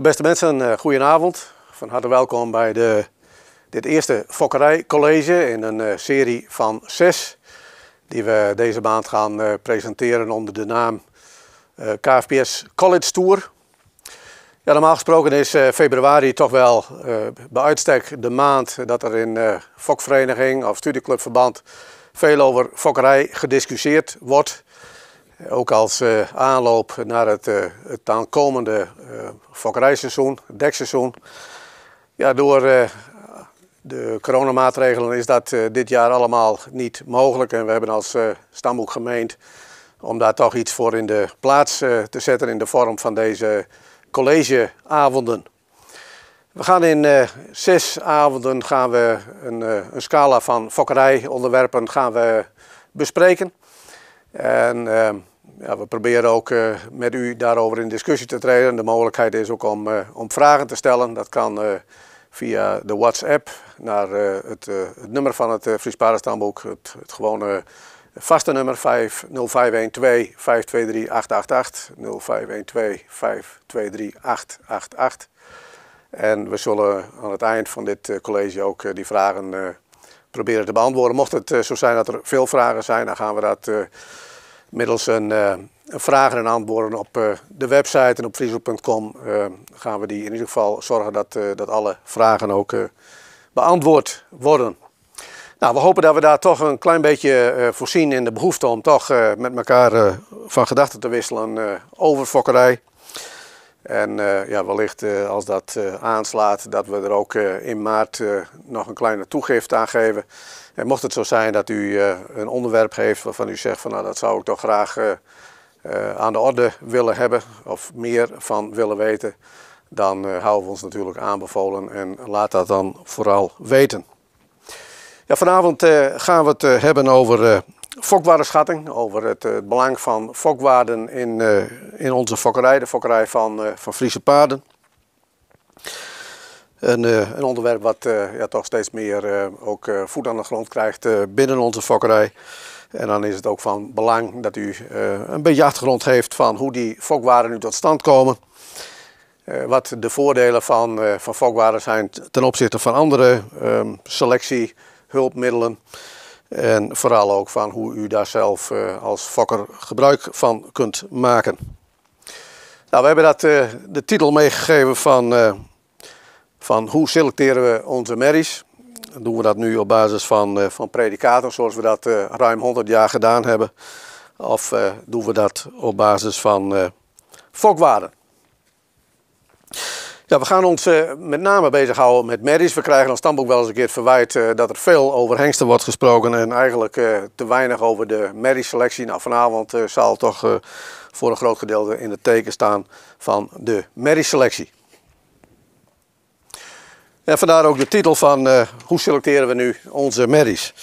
beste mensen, eh, goedenavond. Van harte welkom bij de, dit eerste fokkerijcollege in een eh, serie van zes. Die we deze maand gaan eh, presenteren onder de naam KFPS College Tour. Ja, normaal gesproken is februari toch wel bij uitstek de maand dat er in fokvereniging of studieclubverband veel over fokkerij gediscussieerd wordt. Ook als eh, aanloop naar het, eh, het aankomende eh, fokkerijseizoen, dekseizoen. Ja, door de coronamaatregelen is dat dit jaar allemaal niet mogelijk. En we hebben als Stamboek gemeend om daar toch iets voor in de plaats te zetten in de vorm van deze collegeavonden. We gaan in zes avonden gaan we een, een scala van fokkerijonderwerpen gaan we bespreken. En ehm, ja, we proberen ook eh, met u daarover in discussie te treden. De mogelijkheid is ook om, eh, om vragen te stellen. Dat kan eh, via de WhatsApp naar het, het, nummer van het uh, Vriesparenstamboek. Het, het gewone vaste nummer 5, 0512 523 888. 0512 523 888. En we zullen aan het eind van dit college ook die vragen proberen te beantwoorden. Mocht het zo zijn dat er veel vragen zijn, dan gaan we dat middels een, eh, vragen en antwoorden op eh, de website en op friesel.com eh, gaan we die in ieder geval zorgen dat, dat alle vragen ook beantwoord worden. Nou, we hopen dat we daar toch een klein beetje voorzien in de behoefte om toch met elkaar van gedachten te wisselen over fokkerij. En ja, wellicht als dat aanslaat, dat we er ook in maart nog een kleine toegift aan geven. En mocht het zo zijn dat u eh, een onderwerp heeft waarvan u zegt van nou dat zou ik toch graag eh, eh, aan de orde willen hebben of meer van willen weten, dan houden we ons natuurlijk aanbevolen en laat dat dan vooral weten. Ja, vanavond gaan we het hebben over fokwaardenschatting, over het, belang van fokwaarden in, in onze fokkerij, de fokkerij van, uh, van Friese paarden. Een, eh, een onderwerp wat eh, ja, toch steeds meer eh, ook voet aan de grond krijgt binnen onze fokkerij. En dan is het ook van belang dat u een beetje achtergrond heeft van hoe die fokwaren nu tot stand komen. wat de voordelen van, uh, van fokwaren zijn ten opzichte van andere um, En vooral ook van hoe u daar zelf als fokker gebruik van kunt maken. Nou, we hebben dat, de titel meegegeven van van hoe selecteren we onze merries. doen we dat nu op basis van, eh, van predicaten zoals we dat eh, ruim 100 jaar gedaan hebben. Of eh, doen we dat op basis van fokwaarden. Ja, we gaan ons met name bezighouden met merries. We krijgen als stamboek wel eens een keer verwijt dat er veel over hengsten wordt gesproken en eigenlijk te weinig over de merrieselectie. Nou, vanavond zal het toch voor een groot gedeelte in het teken staan van de merrieselectie. En vandaar ook de titel van eh, hoe selecteren we nu onze merries.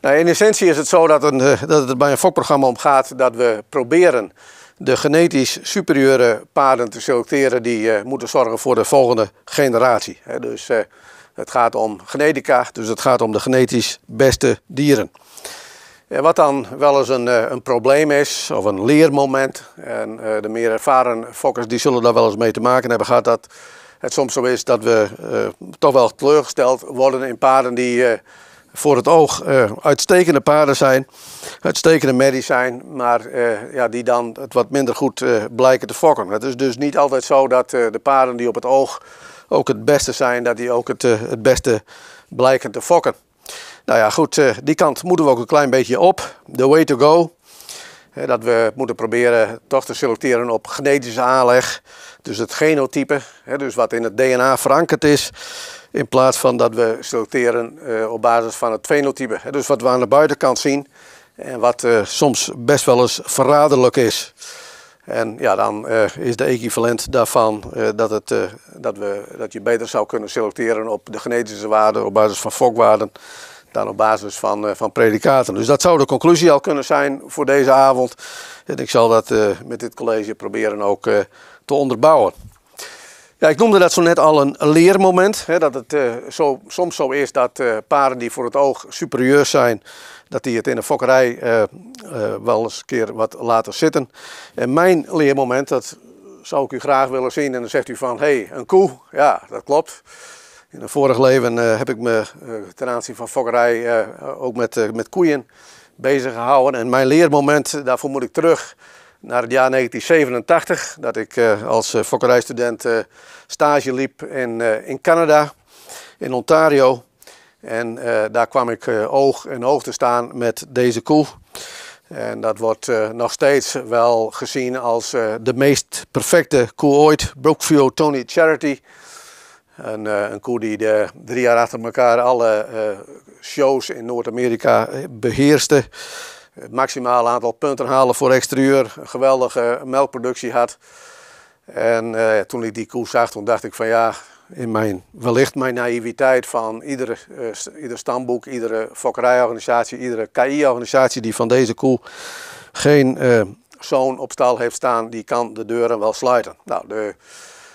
Nou, in essentie is het zo dat, een, eh, dat het bij een fokprogramma om gaat dat we proberen de genetisch superieure paarden te selecteren die eh, moeten zorgen voor de volgende generatie. dus het gaat om genetica, dus het gaat om de genetisch beste dieren. En wat dan wel eens een, een probleem is, of een leermoment, en de meer ervaren fokkers die zullen daar wel eens mee te maken hebben gehad, dat het soms zo is dat we eh, toch wel teleurgesteld worden in paarden die eh, voor het oog eh, uitstekende paarden zijn, uitstekende merries zijn, maar ja, die dan het wat minder goed blijken te fokken. Het is dus niet altijd zo dat de paarden die op het oog ook het beste zijn, dat die ook het, het beste blijken te fokken. Nou ja, goed, die kant moeten we ook een klein beetje op. The way to go dat we moeten proberen toch te selecteren op genetische aanleg. Dus het genotype, dus wat in het DNA verankerd is. In plaats van dat we selecteren eh, op basis van het fenotype. Dus wat we aan de buitenkant zien. En wat eh, soms best wel eens verraderlijk is. En ja, dan eh, is de equivalent daarvan dat, het, dat, we, dat je beter zou kunnen selecteren op de genetische waarden op basis van fokwaarden dan op basis van, eh, van predicaten. Dus dat zou de conclusie al kunnen zijn voor deze avond. En ik zal dat eh, met dit college proberen ook eh, te onderbouwen. Ja, ik noemde dat zo net al een leermoment. Hè, dat het zo, soms zo is dat paren die voor het oog superieur zijn, dat die het in een fokkerij wel eens een keer wat laten zitten. En mijn leermoment, dat zou ik u graag willen zien. En dan zegt u van, hé, hey, een koe. Ja, dat klopt. In een vorig leven eh, heb ik me uh, ten aanzien van fokkerij eh, ook met, met koeien bezig gehouden. En mijn leermoment, daarvoor moet ik terug naar het jaar 1987. Dat ik als fokkerijstudent stage liep in, in Canada, in Ontario. En daar kwam ik oog in oog te staan met deze koe. En dat wordt nog steeds wel gezien als de meest perfecte koe ooit. Brookfield Tony Charity eh, een, koe die de drie jaar achter elkaar alle eh, shows in Noord-Amerika eh, beheerste. Het maximaal aantal punten halen voor exterieur. Een geweldige melkproductie had. En toen ik die koe zag, dacht ik van ja, in mijn, wellicht mijn naïviteit van iedere, ieder stamboek, iedere fokkerijorganisatie, iedere KI-organisatie die van deze koe geen zoon op stal heeft staan, die kan de deuren wel sluiten. Nou, de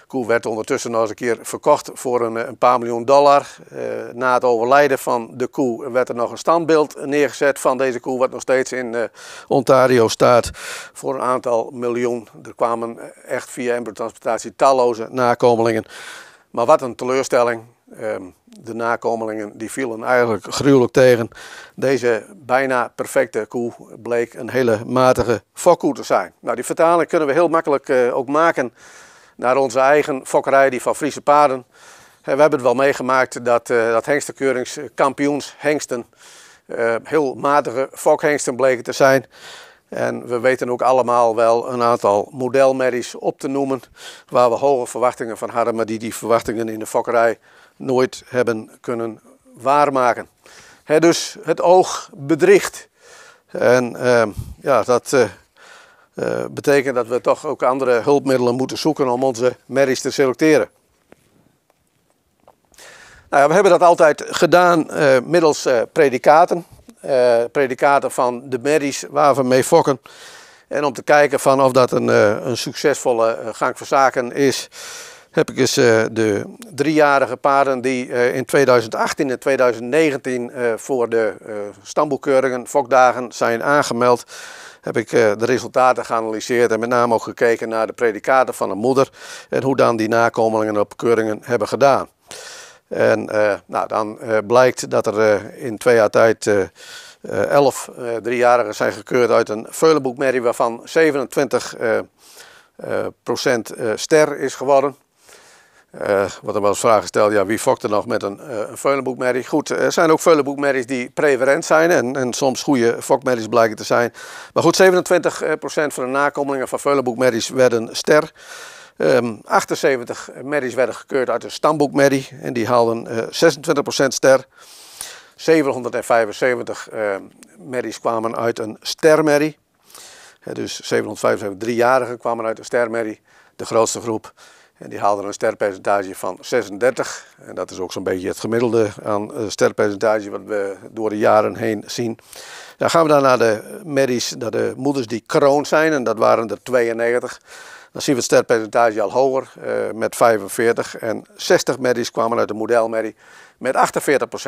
koe werd ondertussen nog eens een keer verkocht voor een, eh, een paar miljoen dollar. Eh, na het overlijden van de koe werd er nog een standbeeld neergezet van deze koe, wat nog steeds in eh, Ontario staat, voor een aantal miljoen. Er kwamen echt via embryo-transplantatie talloze nakomelingen. Maar wat een teleurstelling. Ehm, de nakomelingen die vielen eigenlijk gruwelijk tegen. Deze bijna perfecte koe bleek een hele matige fokkoe te zijn. Nou, die vertaling kunnen we heel makkelijk ook maken naar onze eigen fokkerij, die van Friese paarden. We hebben het wel meegemaakt dat, eh, dat hengsterkeuringskampioenshengsten eh, heel matige fokhengsten bleken te zijn. En we weten ook allemaal wel een aantal modelmerries op te noemen waar we hoge verwachtingen van hadden, maar die die verwachtingen in de fokkerij nooit hebben kunnen waarmaken. dus het oog bedriegt. En eh, ja, dat, eh, betekent dat we toch ook andere hulpmiddelen moeten zoeken om onze merries te selecteren. Nou we hebben dat altijd gedaan eh, middels predicaten. Eh, predikaten. predikaten van de merries waar we mee fokken. En om te kijken van of dat een, een succesvolle gang van zaken is, heb ik eens de driejarige paarden die in 2018 en 2019 voor de stamboekkeuringen, fokdagen, zijn aangemeld heb ik eh, de resultaten geanalyseerd en met name ook gekeken naar de predicaten van een moeder en hoe dan die nakomelingen op keuringen hebben gedaan. En eh, nou, dan eh, blijkt dat er in twee jaar tijd elf driejarigen zijn gekeurd uit een veulenboekmerrie waarvan 27% procent, ster is geworden. Uh, wat er wel eens vragen gesteld, ja, wie fokt er nog met een, uh, een veulenboekmerrie? Goed, er zijn ook veulenboekmerries die preverent zijn en, en soms goede fokmerries blijken te zijn. Maar goed, 27% eh, van de nakomelingen van veulenboekmerries werden ster. 78 ehm, merries werden gekeurd uit een stamboekmerrie en die haalden uh, 26% ster. 775 ehm, merries kwamen uit een stermerrie. dus 775 driejarigen kwamen uit een stermerrie, de grootste groep. En die haalden een sterpercentage van 36. En dat is ook zo'n beetje het gemiddelde aan eh, sterpercentage wat we door de jaren heen zien. Dan gaan we dan naar de merries, naar de moeders die kroon zijn. En dat waren er 92. Dan zien we het sterpercentage al hoger eh, met 45. En 60 merries kwamen uit de modelmerrie met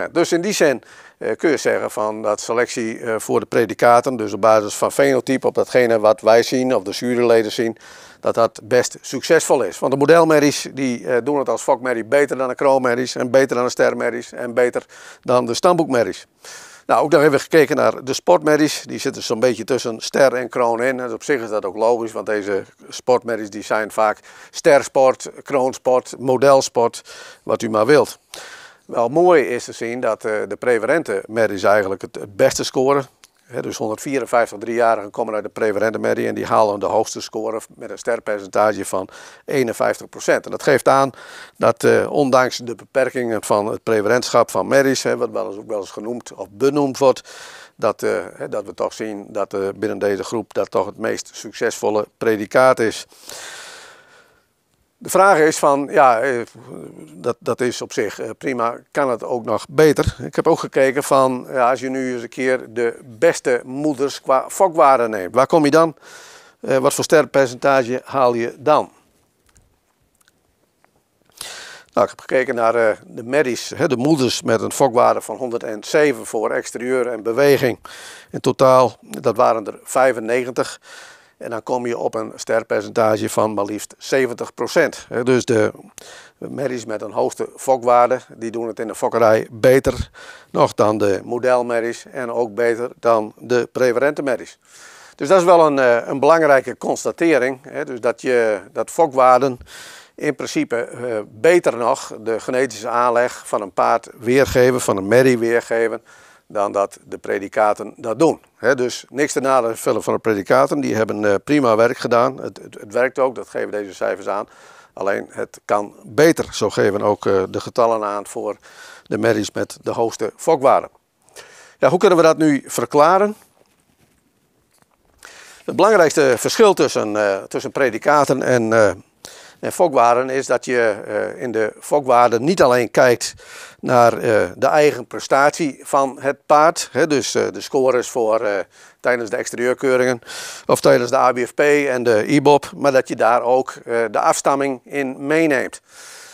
48%. Dus in die zin eh, kun je zeggen van dat selectie voor de predicaten, dus op basis van fenotype, op datgene wat wij zien of de leden zien, dat dat best succesvol is. Want de modelmerries die eh, doen het als fokmerrie beter dan de kroonmerries en beter dan de stermerries en beter dan de stamboekmerries. Nou, ook nog even gekeken naar de sportmerries. Die zitten zo'n beetje tussen ster en kroon in. En op zich is dat ook logisch, want deze sportmerries die zijn vaak stersport, kroonsport, modelsport, wat u maar wilt. Wel mooi is te zien dat eh, de preferente merries eigenlijk het beste scoren dus 154 driejarigen komen uit de preferente medie en die halen de hoogste score met een sterpercentage van 51%. En dat geeft aan dat eh, ondanks de beperkingen van het preferentschap van merries, wat wel eens, ook wel eens genoemd of benoemd wordt, dat, eh, dat we toch zien dat eh, binnen deze groep dat toch het meest succesvolle predicaat is. De vraag is van, ja, eh, dat, dat is op zich eh, prima, kan het ook nog beter? Ik heb ook gekeken van, ja, als je nu eens een keer de beste moeders qua fokwaarde neemt, waar kom je dan? Eh, wat voor sterrenpercentage haal je dan? Nou, ik heb gekeken naar de merries, de moeders met een fokwaarde van 107 voor exterieur en beweging. In totaal, dat waren er 95. En dan kom je op een sterpercentage van maar liefst 70%. Dus de merries met een hoogste fokwaarde, die doen het in de fokkerij beter nog dan de modelmerries en ook beter dan de preferente merries. Dus dat is wel een, eh, een belangrijke constatering. Dus dat, je, dat fokwaarden in principe eh, beter nog de genetische aanleg van een paard weergeven, van een merrie weergeven dan dat de predicaten dat doen. dus niks te nadenken van de predicaten. Die hebben eh, prima werk gedaan. Het, het, werkt ook, dat geven deze cijfers aan. Alleen het kan beter. Zo geven ook eh, de getallen aan voor de merries met de hoogste fokwaarde. Ja, hoe kunnen we dat nu verklaren? Het belangrijkste verschil tussen, uh, tussen predicaten en en fokwaarden is dat je eh, in de fokwaarden niet alleen kijkt naar eh, de eigen prestatie van het paard. Hè, dus eh, de scores voor tijdens de exterieurkeuringen of tijdens de ABFP en de IBOP. E maar dat je daar ook de afstamming in meeneemt.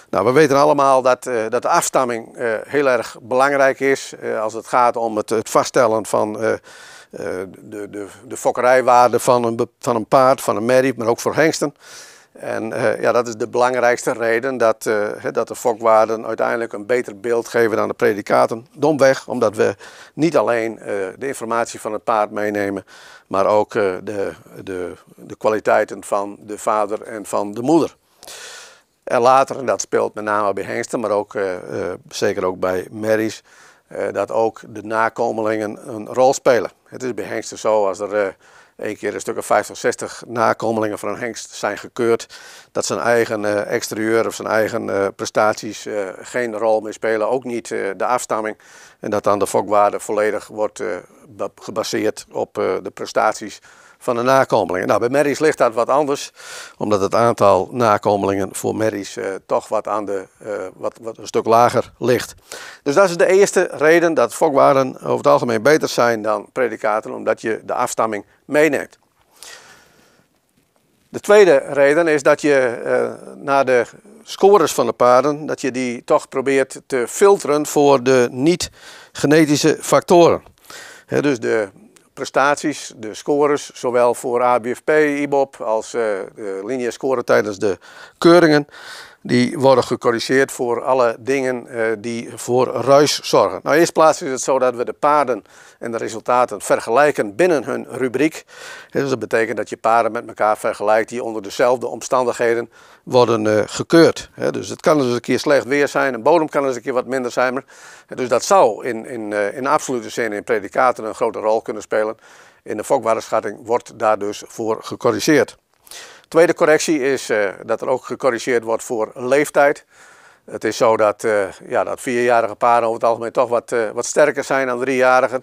Nou, we weten allemaal dat, dat de afstamming heel erg belangrijk is als het gaat om het, vaststellen van de, de, de fokkerijwaarde van een, van een paard, van een merrie, maar ook voor hengsten. En eh, ja, dat is de belangrijkste reden dat, eh, dat de fokwaarden uiteindelijk een beter beeld geven dan de predicaten. Domweg, omdat we niet alleen eh, de informatie van het paard meenemen, maar ook de, de, de kwaliteiten van de vader en van de moeder. En later, en dat speelt met name bij hengsten, maar ook, zeker ook bij merries, dat ook de nakomelingen een rol spelen. Het is bij hengsten zo, als er een keer een stuk of 50, 60 nakomelingen van een hengst zijn gekeurd. Dat zijn eigen eh, exterieur of zijn eigen eh, prestaties eh, geen rol meer spelen. Ook niet de afstamming. En dat dan de fokwaarde volledig wordt gebaseerd op de prestaties van de nakomelingen. Nou, bij merries ligt dat wat anders, omdat het aantal nakomelingen voor merries eh, toch wat, aan de, eh, wat, wat een stuk lager ligt. Dus dat is de eerste reden dat fokwaren over het algemeen beter zijn dan predicaten, omdat je de afstamming meeneemt. De tweede reden is dat je uh, naar de scores van de paarden, dat je die toch probeert te filteren voor de niet-genetische factoren. dus de, prestaties, de scores, zowel voor ABFP, IBOP als eh, de lineaire score tijdens de keuringen. Die worden gecorrigeerd voor alle dingen eh, die voor ruis zorgen. Nou, eerst plaats is het zo dat we de paarden en de resultaten vergelijken binnen hun rubriek. Dus dat betekent dat je paarden met elkaar vergelijkt die onder dezelfde omstandigheden worden eh, gekeurd. Dus het kan dus een keer slecht weer zijn, een bodem kan eens dus een keer wat minder zijn. dus dat zou in, in, eh, in absolute zin in predicaten een grote rol kunnen spelen. In de fokbare schatting wordt daar dus voor gecorrigeerd. Tweede correctie is eh, dat er ook gecorrigeerd wordt voor leeftijd. Het is zo dat, ja, dat vierjarige paren over het algemeen toch wat, wat sterker zijn dan driejarigen.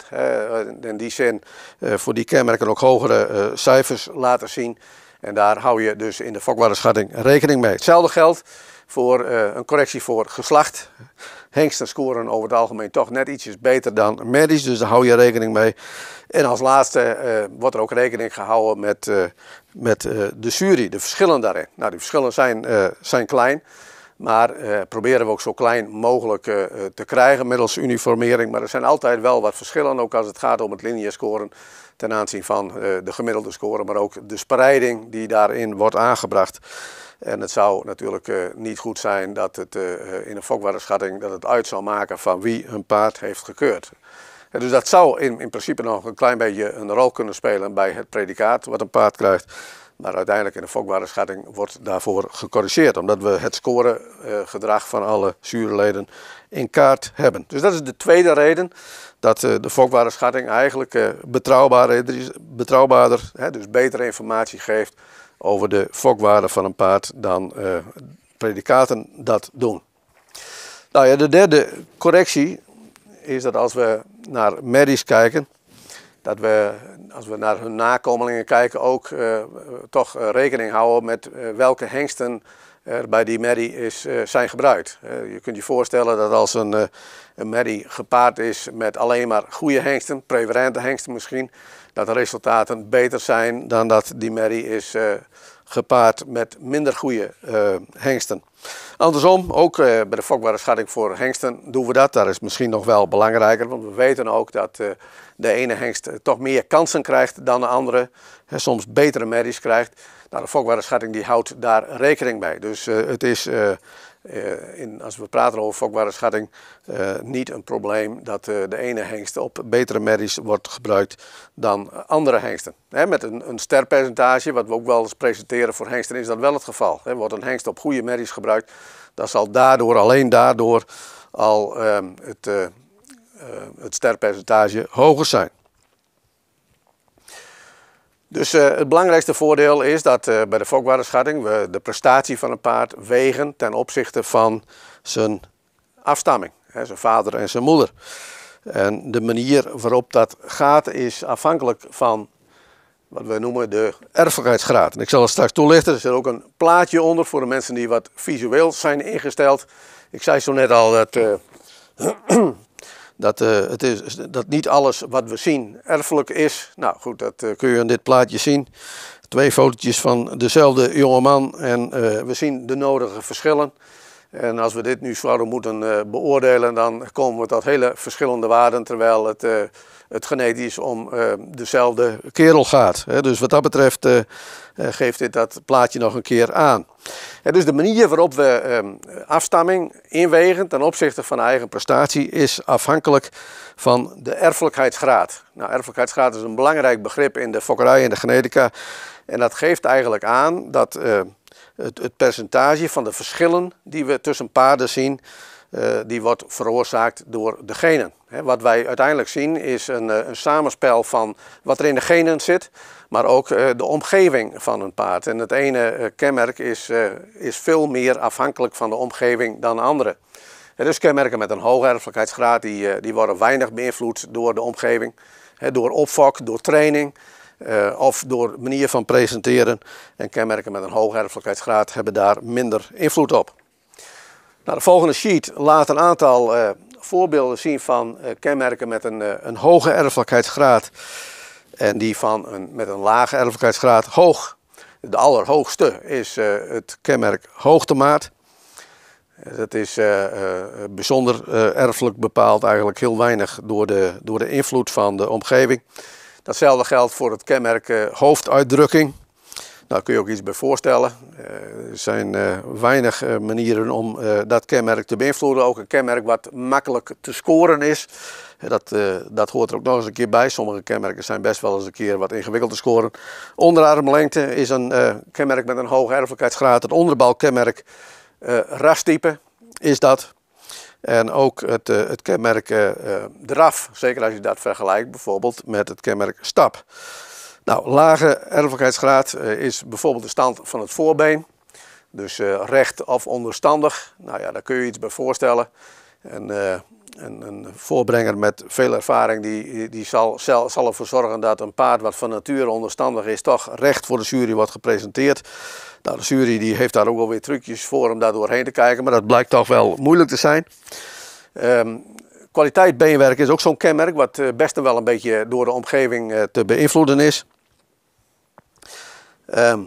in die zin voor die kenmerken ook hogere cijfers laten zien. En daar hou je dus in de fokbare rekening mee. Hetzelfde geldt voor eh, een correctie voor geslacht. Hengsten scoren over het algemeen toch net ietsjes beter dan merries, dus daar hou je rekening mee. En als laatste eh, wordt er ook rekening gehouden met, eh, met de jury, de verschillen daarin. Nou, die verschillen zijn, zijn klein. Maar eh, proberen we ook zo klein mogelijk eh, eh, te krijgen middels uniformering. Maar er zijn altijd wel wat verschillen, ook als het gaat om het lineairscoren ten aanzien van de gemiddelde score, maar ook de spreiding die daarin wordt aangebracht. En het zou natuurlijk niet goed zijn dat het in een fokwaardeschatting dat het uit zou maken van wie een paard heeft gekeurd. dus dat zou in, in principe nog een klein beetje een rol kunnen spelen bij het predicaat wat een paard krijgt. Maar uiteindelijk in de Fokwaardeschatting wordt daarvoor gecorrigeerd, omdat we het scoregedrag van alle leden in kaart hebben. Dus dat is de tweede reden dat eh, de Fokwaardeschatting eigenlijk eh, betrouwbaarder, is, betrouwbaarder dus betere informatie geeft over de fokwaarde van een paard dan eh, predicaten dat doen. Nou ja, de derde correctie is dat als we naar merries kijken, dat we, als we naar hun nakomelingen kijken, ook eh, toch eh, rekening houden met eh, welke hengsten er bij die merrie is, zijn gebruikt. je kunt je voorstellen dat als een, een merrie gepaard is met alleen maar goede hengsten, preferente hengsten misschien, dat de resultaten beter zijn dan dat die merrie is gepaard met minder goede hengsten. Andersom, ook eh, bij de fokbare schatting voor hengsten doen we dat. Dat is misschien nog wel belangrijker, want we weten ook dat eh, de ene hengst eh, toch meer kansen krijgt dan de andere. Hè, soms betere merries krijgt. Nou, de fokbare schatting die houdt daar rekening mee. Dus het is eh, in, als we praten over fokbare schatting, eh, niet een probleem dat eh, de ene hengst op betere merries wordt gebruikt dan andere hengsten. met een, een sterpercentage, wat we ook wel eens presenteren voor hengsten, is dat wel het geval. wordt een hengst op goede merries gebruikt, dan zal daardoor, alleen daardoor, al ehm, het, het sterpercentage hoger zijn. Dus eh, het belangrijkste voordeel is dat eh, bij de fokwaardeschatting we de prestatie van een paard wegen ten opzichte van zijn afstamming, hè, zijn vader en zijn moeder. En de manier waarop dat gaat is afhankelijk van wat we noemen de erfelijkheidsgraad. En ik zal het straks toelichten. Er zit ook een plaatje onder voor de mensen die wat visueel zijn ingesteld. Ik zei zo net al dat eh, dat, eh, het is, dat niet alles wat we zien erfelijk is. Nou goed, dat eh, kun je in dit plaatje zien. Twee fotootjes van dezelfde jongeman en eh, we zien de nodige verschillen. En als we dit nu zouden moeten beoordelen, dan komen we tot hele verschillende waarden, terwijl het het genetisch om eh, dezelfde kerel gaat. Hè. Dus wat dat betreft eh, eh, geeft dit dat plaatje nog een keer aan. dus de manier waarop we ehm, afstamming inwegen ten opzichte van eigen prestatie is afhankelijk van de erfelijkheidsgraad. Nou, erfelijkheidsgraad is een belangrijk begrip in de fokkerij en de genetica. En dat geeft eigenlijk aan dat het, het percentage van de verschillen die we tussen paarden zien eh, die wordt veroorzaakt door de genen. wat wij uiteindelijk zien is een, eh, een, samenspel van wat er in de genen zit, maar ook eh, de omgeving van een paard. En het ene kenmerk is, is veel meer afhankelijk van de omgeving dan de andere. dus kenmerken met een hoge erfelijkheidsgraad die, die worden weinig beïnvloed door de omgeving, door opvok, door training. of door manier van presenteren. En kenmerken met een hoge erfelijkheidsgraad hebben daar minder invloed op. Nou, de volgende sheet laat een aantal eh, voorbeelden zien van eh, kenmerken met een, eh, een hoge erfelijkheidsgraad. En die van een, met een lage erfelijkheidsgraad hoog. De allerhoogste is het kenmerk hoogtemaat. Dat is bijzonder erfelijk bepaald, eigenlijk heel weinig door de, door de invloed van de omgeving. Datzelfde geldt voor het kenmerk hoofduitdrukking daar nou, kun je ook iets bij voorstellen. Eh, er zijn eh, weinig eh, manieren om dat kenmerk te beïnvloeden. Ook een kenmerk wat makkelijk te scoren is. Dat, dat hoort er ook nog eens een keer bij. Sommige kenmerken zijn best wel eens een keer wat ingewikkeld te scoren. Onderarmlengte is een kenmerk met een hoge erfelijkheidsgraad. Het onderbalkenmerk rastype is dat. En ook het, het kenmerk draf, zeker als je dat vergelijkt bijvoorbeeld met het kenmerk stap. Nou, lage erfelijkheidsgraad eh, is bijvoorbeeld de stand van het voorbeen. Dus eh, recht of onderstandig. Nou ja, daar kun je iets bij voorstellen. En, eh, een, een, voorbrenger met veel ervaring, die, die zal, zal ervoor zorgen dat een paard wat van nature onderstandig is, toch recht voor de jury wordt gepresenteerd. Nou, de jury die heeft daar ook alweer trucjes voor om daar doorheen te kijken, maar dat blijkt toch wel moeilijk te zijn. Um, Kwaliteit beenwerk is ook zo'n kenmerk wat eh, best wel een beetje door de omgeving eh, te beïnvloeden is. Ehm,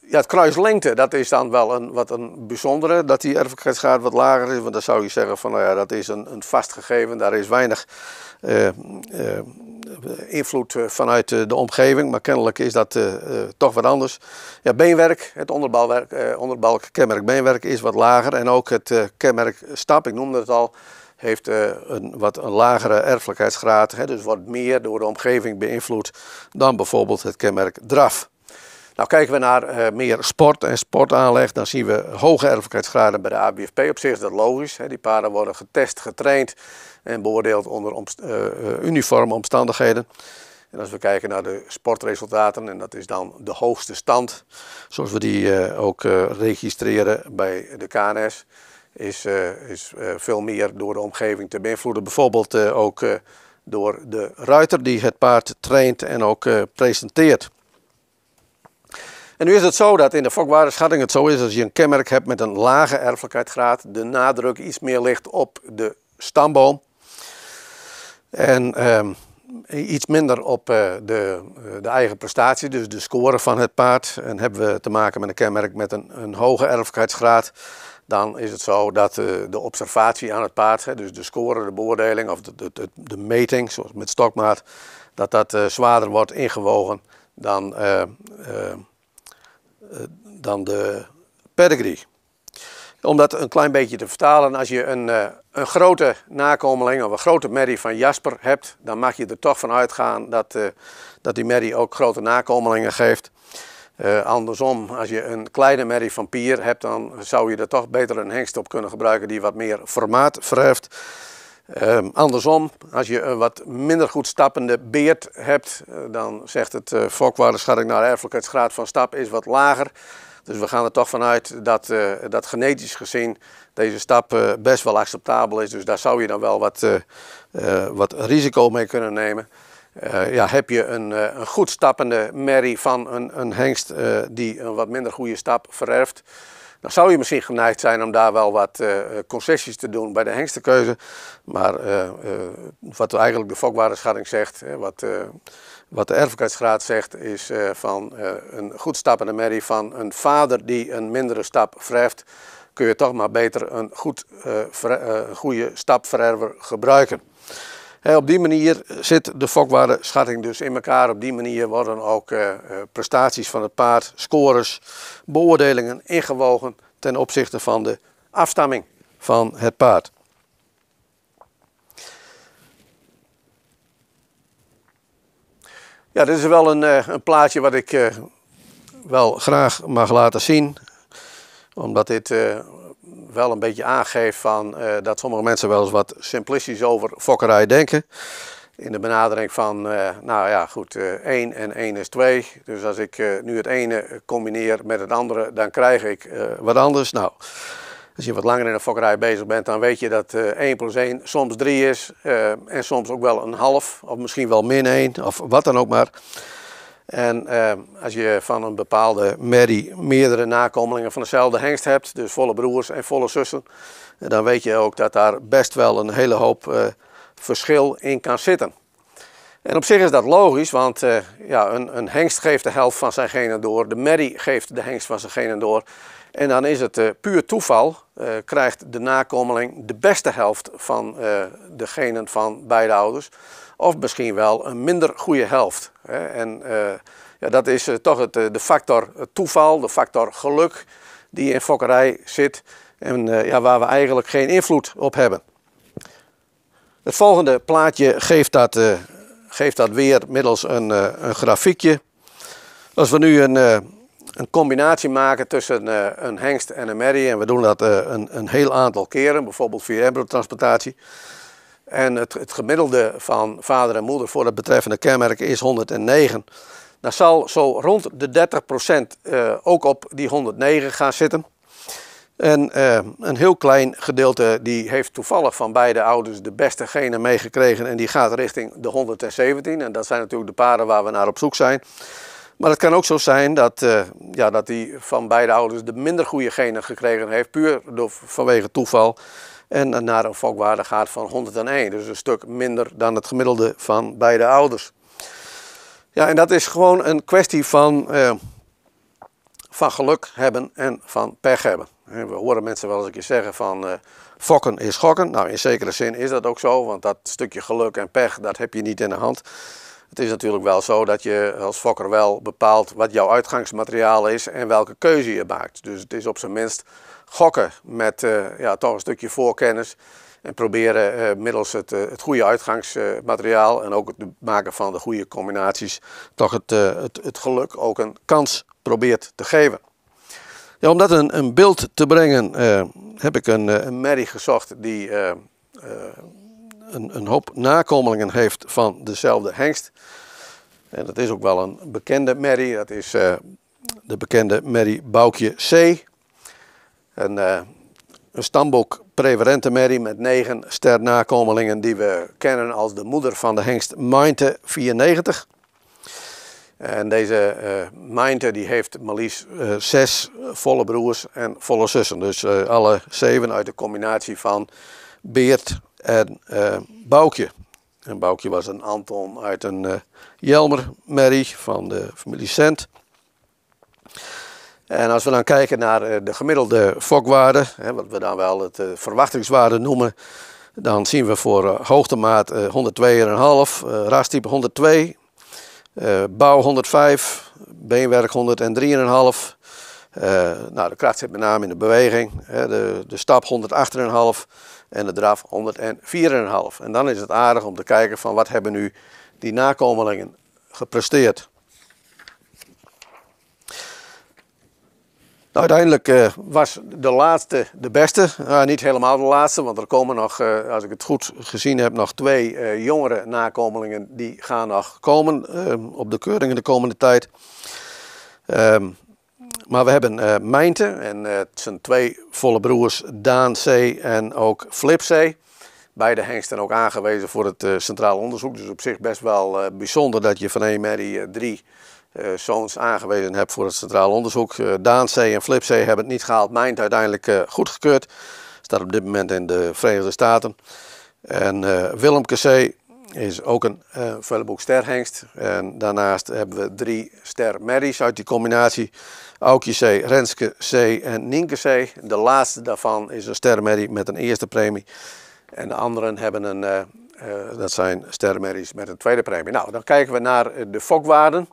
ja, het kruislengte, dat is dan wel een, wat een bijzondere, dat die erfelijkheidsgraad wat lager is. Want dan zou je zeggen van, nou ja, dat is een, een vast gegeven, daar is weinig eh, invloed vanuit de omgeving. Maar kennelijk is dat toch wat anders. Ja, beenwerk, het onderbalwerk, onderbalk kenmerk beenwerk is wat lager. En ook het kenmerk stap, ik noemde het al, heeft eh, een wat een lagere erfelijkheidsgraad, dus wordt meer door de omgeving beïnvloed dan bijvoorbeeld het kenmerk draf. Nou, kijken we naar eh, meer sport en sportaanleg, dan zien we hoge erfelijkheidsgraden bij de ABFP. Op zich is dat logisch. Die paarden worden getest, getraind en beoordeeld onder eh, uniforme omstandigheden. En als we kijken naar de sportresultaten, en dat is dan de hoogste stand, zoals we die ook registreren bij de KNS, is, eh, is eh, veel meer door de omgeving te beïnvloeden. Bijvoorbeeld eh, ook door de ruiter die het paard traint en ook presenteert. En nu is het zo dat in de fokwaardeschatting het zo is als je een kenmerk hebt met een lage erfelijkheidsgraad, de nadruk iets meer ligt op de stamboom. En ehm, iets minder op de, de, eigen prestatie, dus de score van het paard. En hebben we te maken met een kenmerk met een, een hoge erfelijkheidsgraad, dan is het zo dat eh, de observatie aan het paard, dus de score, de beoordeling of de, de, de meting, zoals met stokmaat, dat dat eh, zwaarder wordt ingewogen dan, eh, dan de pedigree. Om dat een klein beetje te vertalen, als je een, een grote nakomeling of een grote merrie van Jasper hebt, dan mag je er toch van uitgaan dat, dat die merrie ook grote nakomelingen geeft. Eh, andersom, als je een kleine merrie van pier hebt, dan zou je er toch beter een hengst op kunnen gebruiken die wat meer formaat verheft. Ehm, andersom, als je een wat minder goed stappende beert hebt, eh, dan zegt het uh, eh, ik naar erfelijkheidsgraad van stap is wat lager. Dus we gaan er toch vanuit dat, dat genetisch gezien deze stap best wel acceptabel is. Dus daar zou je dan wel wat, wat risico mee kunnen nemen. Eh, ja, heb je een, uh, een, goed stappende merrie van een, een hengst eh, die een wat minder goede stap vererft, dan zou je misschien geneigd zijn om daar wel wat concessies te doen bij de hengstenkeuze. Maar wat eigenlijk de fokwaardeschatting zegt, hè, wat, wat de erfelijkheidsgraad zegt, is van een goed stappende merrie van een vader die een mindere stap vererft. kun je toch maar beter een goed, goede stapvererver gebruiken op die manier zit de fokwaardeschatting schatting dus in elkaar. Op die manier worden ook eh, eh, prestaties van het paard, scores, beoordelingen ingewogen ten opzichte van de afstamming van het paard. Ja, dit is wel een, eh, een plaatje wat ik wel graag mag laten zien. Omdat dit wel een beetje aangeeft van, uh, dat sommige mensen wel eens wat simplistisch over fokkerij denken. In de benadering van, uh, nou ja goed, 1 eh, en 1 is 2. Dus als ik nu het ene combineer met het andere, dan krijg ik wat anders. Nou, als je wat langer in de fokkerij bezig bent, dan weet je dat 1 plus 1 soms 3 is. en soms ook wel een half, of misschien wel min 1, of wat dan ook maar. En ehm, als je van een bepaalde merrie meerdere nakomelingen van dezelfde hengst hebt, dus volle broers en volle zussen, dan weet je ook dat daar best wel een hele hoop eh, verschil in kan zitten. En op zich is dat logisch, want eh, ja, een, een, hengst geeft de helft van zijn genen door, de merrie geeft de hengst van zijn genen door. En dan is het eh, puur toeval, eh, krijgt de nakomeling de beste helft van eh, de genen van beide ouders of misschien wel een minder goede helft. En eh, ja, dat is eh, toch het, eh, de factor toeval, de factor geluk die in fokkerij zit en ja, waar we eigenlijk geen invloed op hebben. Het volgende plaatje geeft dat, geeft dat weer middels een, een grafiekje. Als we nu een, een combinatie maken tussen een hengst en een merrie, en we doen dat een, een heel aantal keren, bijvoorbeeld via embryo-transplantatie, en het, het gemiddelde van vader en moeder voor het betreffende kenmerk is 109. Dan nou, zal zo rond de 30% uh, eh, ook op die 109 gaan zitten. En eh, een heel klein gedeelte die heeft toevallig van beide ouders de beste genen meegekregen. En die gaat richting de 117. En dat zijn natuurlijk de paren waar we naar op zoek zijn. Maar het kan ook zo zijn dat, uh, ja, dat die van beide ouders de minder goede genen gekregen heeft. Puur door, vanwege toeval en naar een gaat van 101. Dus een stuk minder dan het gemiddelde van beide ouders. Ja, en dat is gewoon een kwestie van, eh, van geluk hebben en van pech hebben. We horen mensen wel eens een keer zeggen van eh, fokken is gokken. Nou, in zekere zin is dat ook zo, want dat stukje geluk en pech, dat heb je niet in de hand. Het is natuurlijk wel zo dat je als fokker wel bepaalt wat jouw uitgangsmateriaal is en welke keuze je maakt. Dus het is op zijn minst gokken met eh, ja, toch een stukje voorkennis. En proberen eh, middels het, eh, het goede uitgangsmateriaal en ook het maken van de goede combinaties toch het, het, het geluk ook een kans probeert te geven. Ja, om dat een, een beeld te brengen heb ik een, een merrie gezocht die een, een, hoop nakomelingen heeft van dezelfde hengst. En dat is ook wel een bekende merrie, dat is de bekende merrie Boukje C een, uh, een stamboek Mary met negen sternakomelingen die we kennen als de moeder van de hengst Mainte 94. En deze uh, die heeft maar liefst eh, zes volle broers en volle zussen. Dus alle zeven uit de combinatie van Beert en Boukje. En Boukje was een Anton uit een jelmer Mary van de familie Cent. En als we dan kijken naar eh, de gemiddelde fokwaarde, wat we dan wel het eh, verwachtingswaarde noemen, dan zien we voor eh, hoogtemaat 102,5, rastype 102, bouw 105, beenwerk 103,5. nou, de kracht zit met name in de beweging, de, de stap 108,5 en de draf 104,5. En dan is het aardig om te kijken van wat hebben nu die nakomelingen gepresteerd. Nou, uiteindelijk eh, was de laatste de beste. Eh, niet helemaal de laatste, want er komen nog, eh, als ik het goed gezien heb, nog twee jongere nakomelingen die gaan nog komen op de keuringen de komende tijd. Ehm, maar we hebben Mijnte en zijn twee volle broers Daan C. en ook Flip C. Beide hengsten ook aangewezen voor het Centraal Onderzoek. Dus op zich best wel bijzonder dat je van een merrie drie eh, zoons aangewezen heb voor het Centraal Onderzoek. Eh, Daansee en Flipsee hebben het niet gehaald. Mijnt uiteindelijk eh, goedgekeurd. Staat op dit moment in de Verenigde Staten. En Willemke C. is ook een uh, Sterhengst. En daarnaast hebben we drie stermerries uit die combinatie. Aukje C, Renske C en Nienke C. De laatste daarvan is een stermerrie met een eerste premie. En de anderen hebben een, uh, dat zijn stermerries met een tweede premie. Nou, dan kijken we naar de fokwaarden.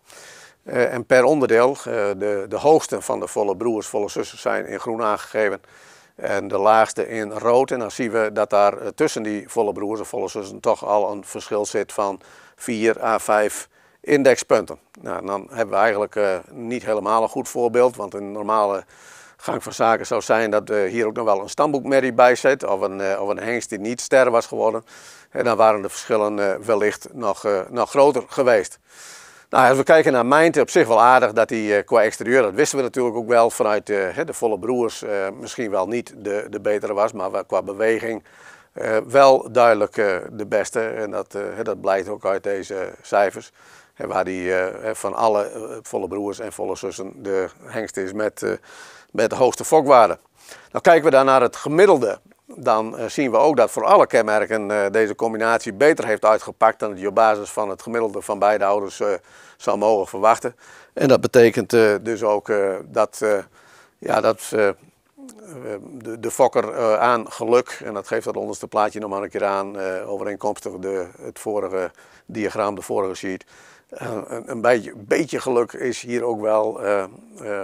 Eh, en per onderdeel, eh, de, de hoogste van de volle broers, volle zussen zijn in groen aangegeven en de laagste in rood. En dan zien we dat daar eh, tussen die volle broers en volle zussen toch al een verschil zit van 4 à 5 indexpunten. Nou, dan hebben we eigenlijk niet helemaal een goed voorbeeld, want een normale gang van zaken zou zijn dat hier ook nog wel een stamboekmerrie bij zit of een, of een hengst die niet ster was geworden. En dan waren de verschillen wellicht nog, nog groter geweest. Nou, als we kijken naar Mijnte, op zich wel aardig dat hij eh, qua exterieur, dat wisten we natuurlijk ook wel vanuit de, eh, de volle broers, eh, misschien wel niet de, de betere was, maar qua beweging wel duidelijk de beste. En dat, dat blijkt ook uit deze cijfers. waar hij van alle volle broers en volle zussen de hengst is met, met de hoogste fokwaarde. Dan nou kijken we dan naar het gemiddelde dan eh, zien we ook dat voor alle kenmerken eh, deze combinatie beter heeft uitgepakt dan je op basis van het gemiddelde van beide ouders eh, zou mogen verwachten. En dat betekent dus ook dat, ja, dat de, de fokker aan geluk, en dat geeft dat onderste plaatje nog maar een keer aan, overeenkomstig de, het vorige diagram, de vorige sheet. een, beetje, beetje geluk is hier ook wel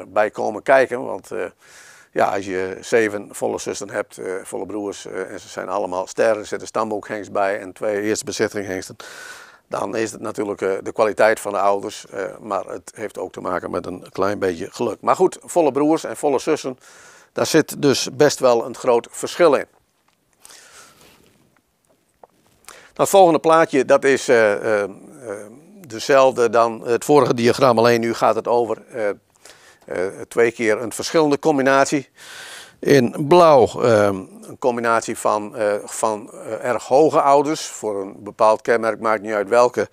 bij komen kijken, want ja, als je zeven volle zussen hebt, eh, volle broers, eh, en ze zijn allemaal sterren, er zit een bij en twee eerste bezittinghengsten, dan is het natuurlijk eh, de kwaliteit van de ouders, maar het heeft ook te maken met een klein beetje geluk. Maar goed, volle broers en volle zussen, daar zit dus best wel een groot verschil in. Dat volgende plaatje, dat is dezelfde dan het vorige diagram, alleen nu gaat het over eh, twee keer een verschillende combinatie. In blauw ehm, een combinatie van, eh, van eh, erg hoge ouders voor een bepaald kenmerk, maakt niet uit welke,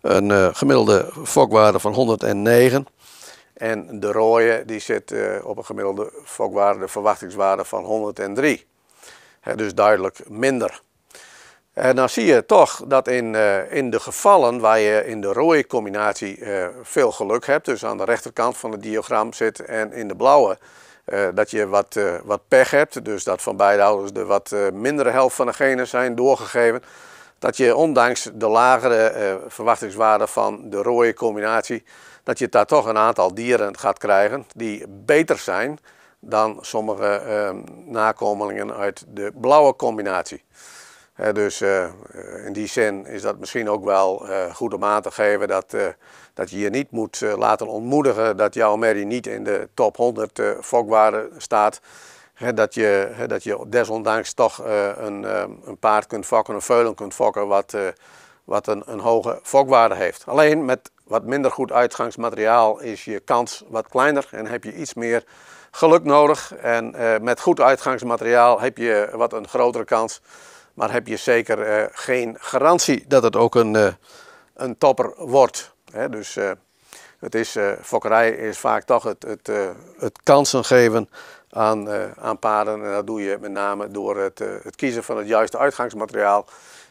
een gemiddelde fokwaarde van 109. En de rode die zit op een gemiddelde fokwaarde, verwachtingswaarde van 103. dus duidelijk minder. En eh, nou dan zie je toch dat in, eh, in de gevallen waar je in de rode combinatie eh, veel geluk hebt, dus aan de rechterkant van het diagram zit, en in de blauwe dat je wat, wat pech hebt, dus dat van beide ouders de wat mindere helft van de genen zijn doorgegeven, dat je ondanks de lagere verwachtingswaarde van de rode combinatie, dat je daar toch een aantal dieren gaat krijgen die beter zijn dan sommige ehm, nakomelingen uit de blauwe combinatie dus eh, eh, in die zin is dat misschien ook wel uh, goed om aan te geven dat, dat je je niet moet laten ontmoedigen dat jouw merrie niet in de top 100 fokwaarde staat. dat, je, dat je desondanks toch een, ehm, een paard kunt fokken, een veulen kunt fokken wat, wat een, een hoge fokwaarde heeft. Alleen met wat minder goed uitgangsmateriaal is je kans wat kleiner en heb je iets meer geluk nodig. En met goed uitgangsmateriaal heb je wat een grotere kans maar heb je zeker eh, geen garantie dat het ook een, eh, een topper wordt. Hè? Dus eh, het is, fokkerij is vaak toch het, het, het kansen geven aan, aan paarden. En dat doe je met name door het, het kiezen van het juiste uitgangsmateriaal.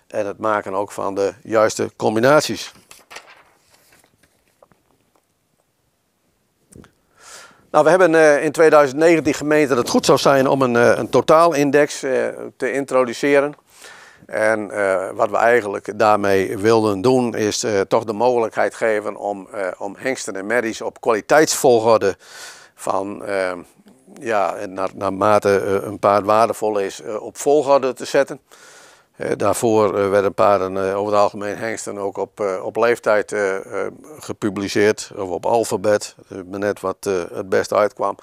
En het maken ook van de juiste combinaties. Nou, we hebben in 2019 gemeente dat het goed zou zijn om een, een totaalindex te introduceren. En eh, wat we eigenlijk daarmee wilden doen, is eh, toch de mogelijkheid geven om, eh, om hengsten en merries op kwaliteitsvolgorde van, ehm, ja, naar, naarmate een paard waardevol is, op volgorde te zetten. daarvoor werden paarden over het algemeen hengsten ook op, op leeftijd gepubliceerd, of op alfabet, net wat het best uitkwam.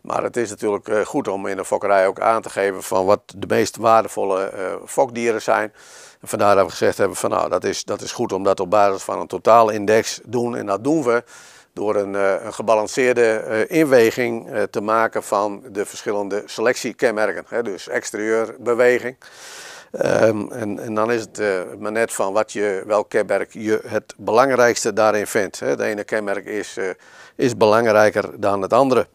Maar het is natuurlijk eh, goed om in een fokkerij ook aan te geven van wat de meest waardevolle eh, fokdieren zijn. vandaar dat we gezegd hebben van nou, dat is, dat is goed om dat op basis van een totaalindex doen. En dat doen we door een, eh, een gebalanceerde inweging te maken van de verschillende selectiekenmerken. Dus exterieur, beweging. Ehm, en, en, dan is het uh, maar net van wat je, welk kenmerk je het belangrijkste daarin vindt. Hè. Het ene kenmerk is, is belangrijker dan het andere.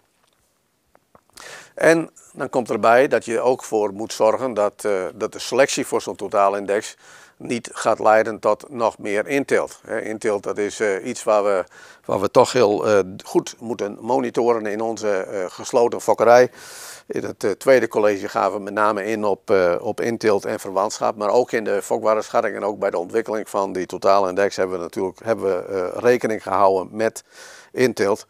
En dan komt erbij dat je ook voor moet zorgen dat, eh, dat de selectie voor zo'n totaalindex niet gaat leiden tot nog meer intilt. Intilt dat is eh, iets waar we, waar we toch heel eh, goed moeten monitoren in onze gesloten fokkerij. In het tweede college gaven we met name in op, op intilt en verwantschap. Maar ook in de fokwaardeschatting en ook bij de ontwikkeling van die totaalindex hebben we natuurlijk hebben we, rekening gehouden met intilt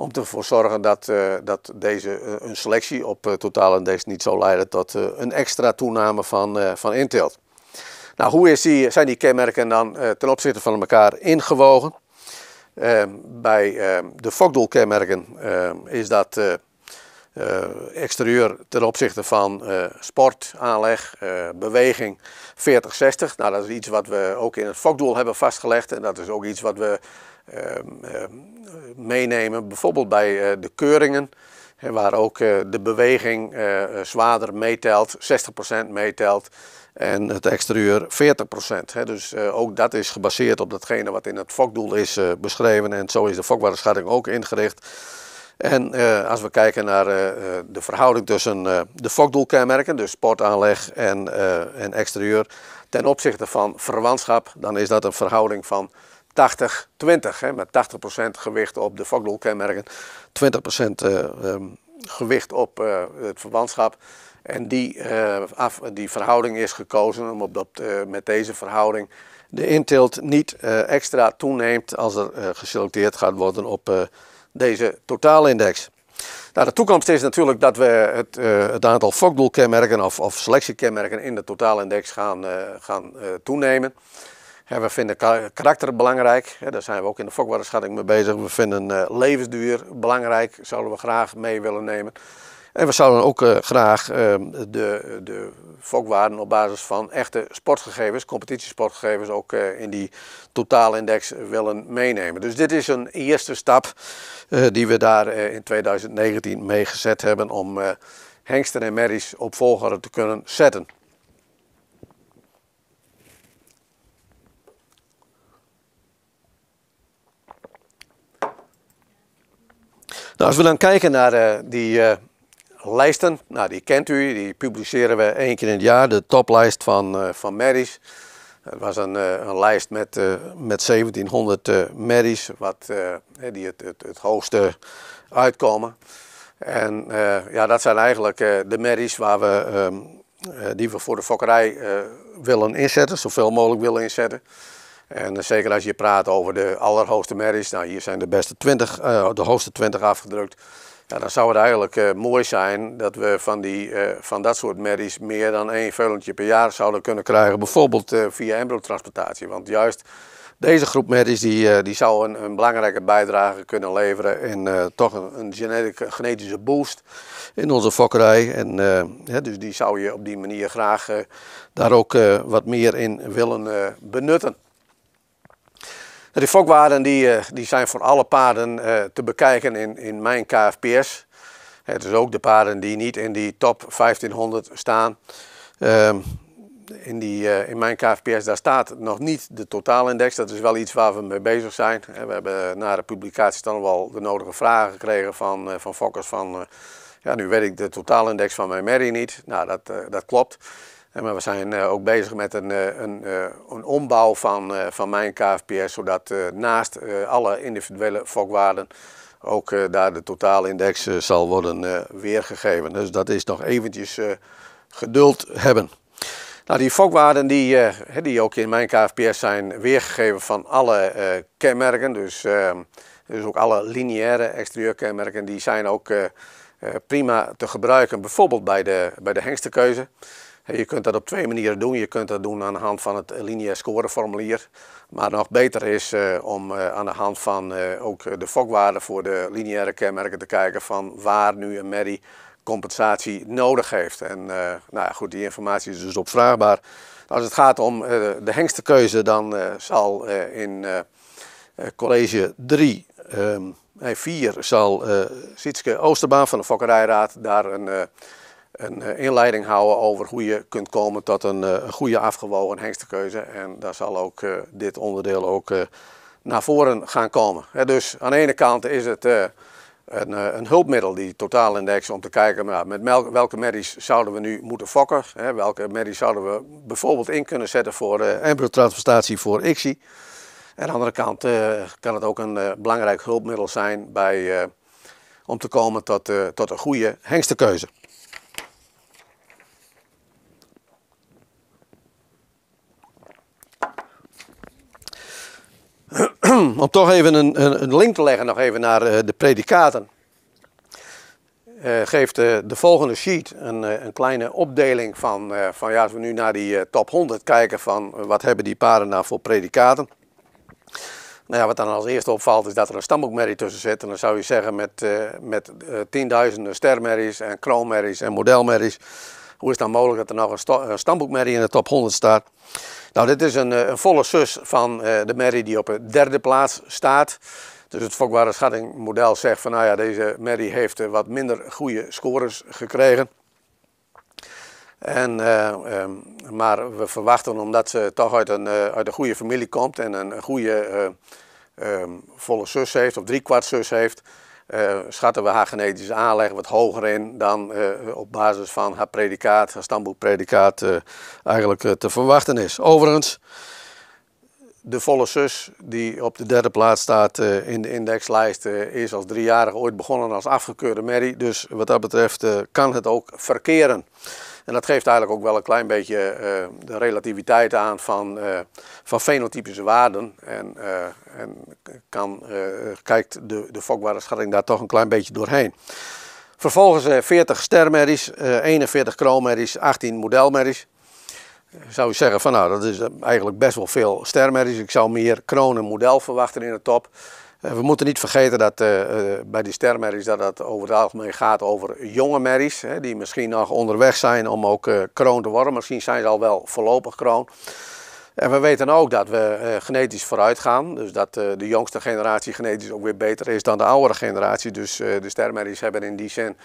om ervoor te zorgen dat, eh, dat deze, eh, een selectie op uh, totaal index niet zou leiden tot een extra toename van, van inteelt. Nou, hoe is die, zijn die kenmerken dan ten opzichte van elkaar ingewogen? Ehm, bij ehm, de fokdoelkenmerken ehm, is dat eh, exterieur ten opzichte van eh, sport, aanleg, eh, beweging 40-60. Nou, dat is iets wat we ook in het fokdoel hebben vastgelegd en dat is ook iets wat we ehm, ehm, meenemen, bijvoorbeeld bij de keuringen waar ook de beweging zwaarder meetelt, 60% meetelt en het exterieur 40%. Dus ook dat is gebaseerd op datgene wat in het fokdoel is beschreven en zo is de fokwaardeschatting ook ingericht. En eh, als we kijken naar eh, eh, de verhouding tussen de fokdoelkenmerken, dus sportaanleg en, en exterieur, ten opzichte van verwantschap, dan is dat een verhouding van 80-20. Met 80% gewicht op de fokdoelkenmerken, 20% um, ehm, gewicht op het verwantschap. En die, af, die verhouding is gekozen om op met deze verhouding de intilt niet extra toeneemt als er geselecteerd gaat worden op deze totaalindex. Nou, de toekomst is natuurlijk dat we het, eh, het aantal fokdoelkenmerken of, of selectiekenmerken in de totaalindex gaan, eh, gaan eh, toenemen. we vinden karakter belangrijk, daar zijn we ook in de fokwaardeschatting mee bezig. We vinden levensduur belangrijk, zouden we graag mee willen nemen. En we zouden ook eh, graag ehm, de, de fokwaarden op basis van echte sportgegevens, competitiesportgegevens, ook eh, in die totaalindex willen meenemen. Dus dit is een eerste stap eh, die we daar in 2019 mee gezet hebben om hengsten en merries op volgorde te kunnen zetten. Nou, als we dan kijken naar die lijsten. Nou, die kent u, die publiceren we één keer in het jaar, de toplijst van, uh, van merries. Het was een, eh, een lijst met, eh, met 1700 merries, wat, die het, het, hoogste uitkomen. En ja, dat zijn eigenlijk de merries waar we, ehm, die we voor de fokkerij willen inzetten, zoveel mogelijk willen inzetten. En zeker als je praat over de allerhoogste merries, nou hier zijn de beste 20, de hoogste 20 afgedrukt dan zou het eigenlijk eh, mooi zijn dat we van, die, eh, van dat soort merries meer dan één veulentje per jaar zouden kunnen krijgen. Bijvoorbeeld eh, via embryo-transplantatie. Want juist deze groep merries die, die zou een, een, belangrijke bijdrage kunnen leveren. En toch een, genetische, genetische boost in onze fokkerij. En, hè, dus die zou je op die manier graag daar ook wat meer in willen benutten. Nou, die fokwaarden die, eh, die zijn voor alle paarden eh, te bekijken in, in mijn KFPS. Het is dus ook de paarden die niet in die top 1500 staan. Ehm, in, die, eh, in mijn KFPS daar staat nog niet de totaalindex. Dat is wel iets waar we mee bezig zijn. we hebben na de publicatie dan wel de nodige vragen gekregen van, van fokkers van... ja, nu weet ik de totaalindex van mijn merrie niet. Nou, dat, dat klopt maar we zijn eh, ook bezig met een, eh, een, eh, een ombouw van, van mijn KFPS, zodat naast alle individuele fokwaarden ook daar de totaalindex zal worden weergegeven. Dus dat is nog eventjes geduld hebben. Nou, die fokwaarden die, die ook in mijn KFPS zijn weergegeven van alle kenmerken, dus, ehm, dus ook alle lineaire exterieurkenmerken, die zijn ook prima te gebruiken, bijvoorbeeld bij de, bij de hengstenkeuze. Je kunt dat op twee manieren doen. Je kunt dat doen aan de hand van het lineair scoreformulier. Maar nog beter is eh, om eh, aan de hand van eh, ook de fokwaarde voor de lineaire kenmerken te kijken van waar nu een merrie compensatie nodig heeft. En nou ja, goed, die informatie is dus opvraagbaar. Als het gaat om de hengstenkeuze, dan zal in college 3 4 ehm, zal Sietske Oosterbaan van de Fokkerijraad daar een een eh, inleiding houden over hoe je kunt komen tot een, eh, goede afgewogen hengstenkeuze. En daar zal ook eh, dit onderdeel ook naar voren gaan komen. dus aan de ene kant is het een, een, hulpmiddel, die totaalindex, om te kijken nou, met welke merries zouden we nu moeten fokken. welke merries zouden we bijvoorbeeld in kunnen zetten voor embryotransplantatief voor ICSI. En aan de andere kant kan het ook een belangrijk hulpmiddel zijn bij, om te komen tot, tot een goede hengstenkeuze. Hmm, om toch even een, een, link te leggen nog even naar eh, de predicaten. Eh, geeft de, eh, de volgende sheet een, een kleine opdeling van, van ja, als we nu naar die top 100 kijken van wat hebben die paren nou voor predicaten. Nou ja, wat dan als eerste opvalt is dat er een stamboekmerrie tussen zit. En dan zou je zeggen met, met tienduizenden stermerries en kroonmerries en modelmerries. Hoe is het dan mogelijk dat er nog een, een stamboekmerrie in de top 100 staat? Nou, dit is een, eh, volle zus van eh, de merrie die op de derde plaats staat. Dus het Schatting model zegt van nou ja, deze merrie heeft eh, wat minder goede scores gekregen. En, ehm, maar we verwachten, omdat ze toch uit een, uit een goede familie komt en een goede ehm, volle zus heeft, of driekwart zus heeft, eh, schatten we haar genetische aanleg wat hoger in dan eh, op basis van haar predicaat, haar stamboekpredicaat, eh, eigenlijk te verwachten is. Overigens, de volle zus, die op de derde plaats staat in de indexlijst, is als driejarige ooit begonnen als afgekeurde merrie. Dus wat dat betreft kan het ook verkeren. En dat geeft eigenlijk ook wel een klein beetje eh, de relativiteit aan van, eh, van fenotypische waarden. En, eh, en kan, kijkt de, de daar toch een klein beetje doorheen. Vervolgens 40 stermerries, 41 kroonmerries, 18 modelmerries. Zou je zeggen van nou, dat is eigenlijk best wel veel stermerries. Ik zou meer kronen model verwachten in de top. Eh, we moeten niet vergeten dat eh, eh, bij die stermerries dat het over het algemeen gaat over jonge merries. Hè, die misschien nog onderweg zijn om ook uh, kroon te worden. Misschien zijn ze al wel voorlopig kroon. En we weten ook dat we genetisch vooruit gaan. Dus dat de jongste generatie genetisch ook weer beter is dan de oudere generatie. Dus de stermerries hebben in die zin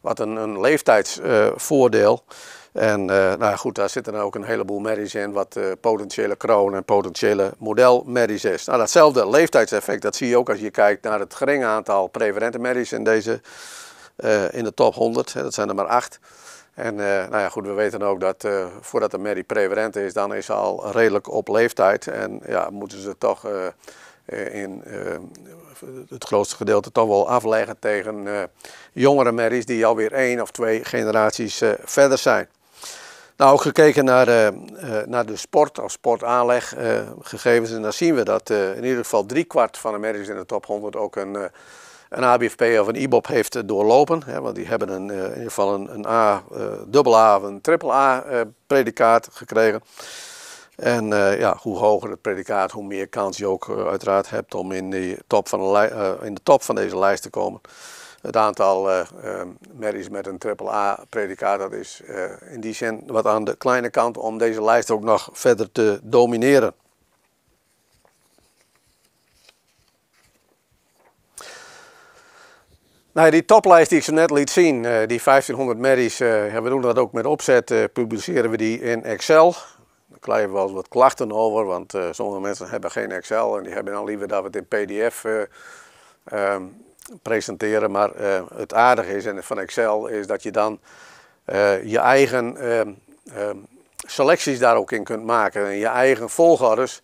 wat een, een leeftijdsvoordeel. En eh, nou goed, daar zitten nou ook een heleboel merries in, wat eh, potentiële kroon en potentiële model is. Nou, datzelfde leeftijdseffect, dat zie je ook als je kijkt naar het geringe aantal preferente merries in, deze, eh, in de top 100. Dat zijn er maar acht. En nou ja, goed, we weten ook dat voordat een merrie prevalent is, dan is ze al redelijk op leeftijd. En ja, moeten ze toch in het grootste gedeelte toch wel afleggen tegen jongere merries die alweer één of twee generaties verder zijn. Nou, ook gekeken naar, eh, eh, naar de sport of sportaanleggegevens, eh, En dan zien we dat in ieder geval driekwart van de merken in de top 100 ook een, een ABFP of een IBOP e heeft doorlopen. Hè, want die hebben een, in ieder geval een, een A, dubbel A of een triple A predicaat gekregen. En ja, hoe hoger het predicaat, hoe meer kans je ook uiteraard hebt om in, top van in de top van deze lijst te komen. Het aantal uh, merries met een triple A predicaat dat is eh, in die zin wat aan de kleine kant om deze lijst ook nog verder te domineren. Nou, die toplijst die ik zo net liet zien, eh, die 1500 merries, we doen dat ook met opzet, publiceren we die in Excel. Daar krijgen we wel eens wat klachten over, want sommige mensen hebben geen Excel en die hebben dan liever dat we het in PDF ehm, presenteren. Maar eh, het aardige is en van Excel is dat je dan eh, je eigen ehm, ehm, selecties daar ook in kunt maken. En je eigen volgordes.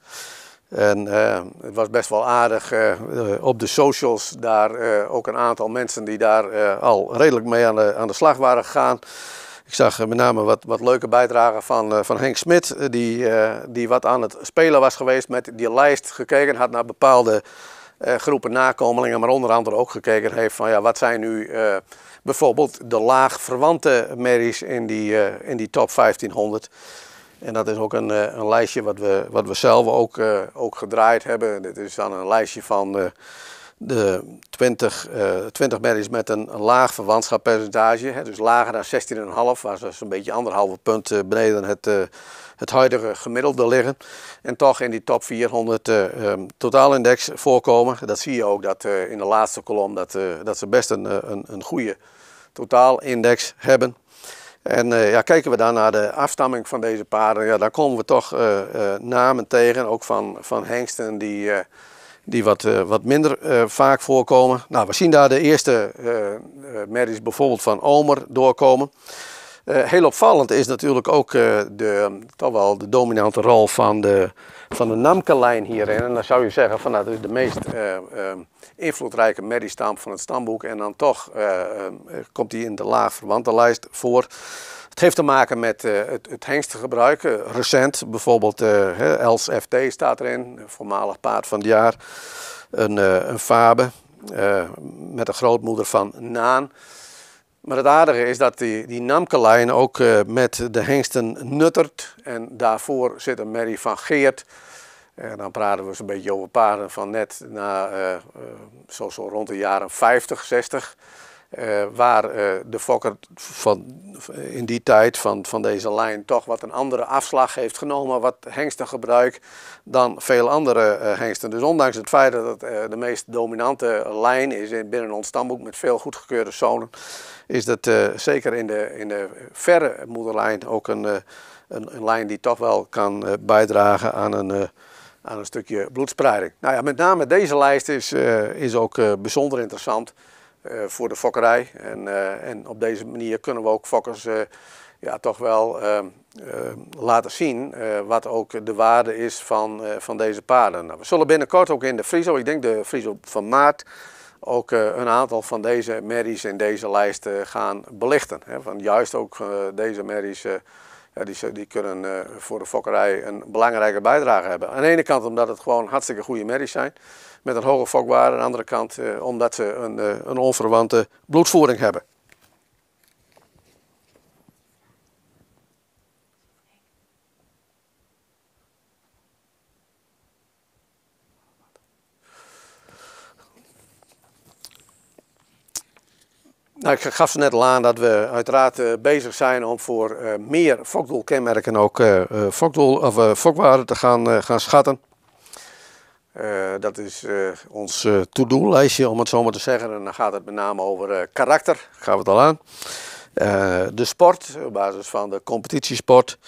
En ehm, het was best wel aardig eh, op de socials daar ook een aantal mensen die daar al redelijk mee aan de, aan de slag waren gegaan. Ik zag met name wat, wat leuke bijdragen van, van Henk Smit, die, die wat aan het spelen was geweest met die lijst, gekeken had naar bepaalde eh, groepen nakomelingen, maar onder andere ook gekeken heeft van ja, wat zijn nu eh, bijvoorbeeld de laag verwante merries in die, eh, in die top 1500. En dat is ook een, een lijstje wat we, wat we zelf ook, ook gedraaid hebben. Dit is dan een lijstje van de 20, uh, 20 merries met een, laag verwantschappercentage. dus lager dan 16,5, was dus een beetje anderhalve punt uh, beneden het, het huidige gemiddelde liggen. En toch in die top 400 eh, ehm, totaalindex voorkomen. Dat zie je ook dat, eh, in de laatste kolom dat, eh, dat ze best een, een, een goede totaalindex hebben. En ja, kijken we dan naar de afstamming van deze paarden, ja, dan komen we toch namen tegen, ook van, van hengsten die, die wat, wat minder vaak voorkomen. Nou, we zien daar de eerste merries bijvoorbeeld van Omer doorkomen. Eh, heel opvallend is natuurlijk ook eh, de, toch wel de dominante rol van de, van de Namke-lijn hierin. En dan zou je zeggen van nou, dat is de meest uh, invloedrijke merriestamp van het stamboek. En dan toch komt die in de laag verwantenlijst voor. Het heeft te maken met het, het hengstengebruik. recent bijvoorbeeld Els FT staat erin, voormalig paard van het jaar. Een, een fabe met de grootmoeder van Naan. Maar het aardige is dat die, die Namkelijn ook eh, met de hengsten nuttert. En daarvoor zit een Mary van Geert. En dan praten we zo'n beetje over paarden van net na, uh, zo, zo rond de jaren 50, 60. Eh, waar eh, de fokker van, in die tijd van, van deze lijn toch wat een andere afslag heeft genomen, wat hengstengebruik, dan veel andere eh, hengsten. Dus ondanks het feit dat het de meest dominante lijn is binnen ons stamboek met veel goedgekeurde zonen, is dat zeker in de, in de verre moederlijn ook een, een, een, lijn die toch wel kan bijdragen aan een aan een stukje bloedspreiding. Nou ja, met name deze lijst is, is ook bijzonder interessant. Eh, voor de fokkerij. En, eh, en op deze manier kunnen we ook fokkers eh, ja, toch wel ehm, ehm, laten zien wat ook de waarde is van, van deze paarden. Nou, we zullen binnenkort ook in de Frizo, ik denk de Friso van maart, ook een aantal van deze merries in deze lijst gaan belichten. Hè. juist ook deze merries, ja, die, die kunnen voor de fokkerij een belangrijke bijdrage hebben. Aan de ene kant omdat het gewoon hartstikke goede merries zijn met een hoge fokwaarde. Aan de andere kant eh, omdat ze een, eh, een onverwante bloedvoering hebben. Nou, ik gaf ze net al aan dat we uiteraard eh, bezig zijn om voor meer fokdoelkenmerken ook fokdoel, of, fokwaarde te gaan, gaan schatten. Eh, dat is eh, ons eh, to-do-lijstje, om het zo maar te zeggen. En dan gaat het met name over karakter, gaan we het al aan. de sport, op basis van de competitiesport.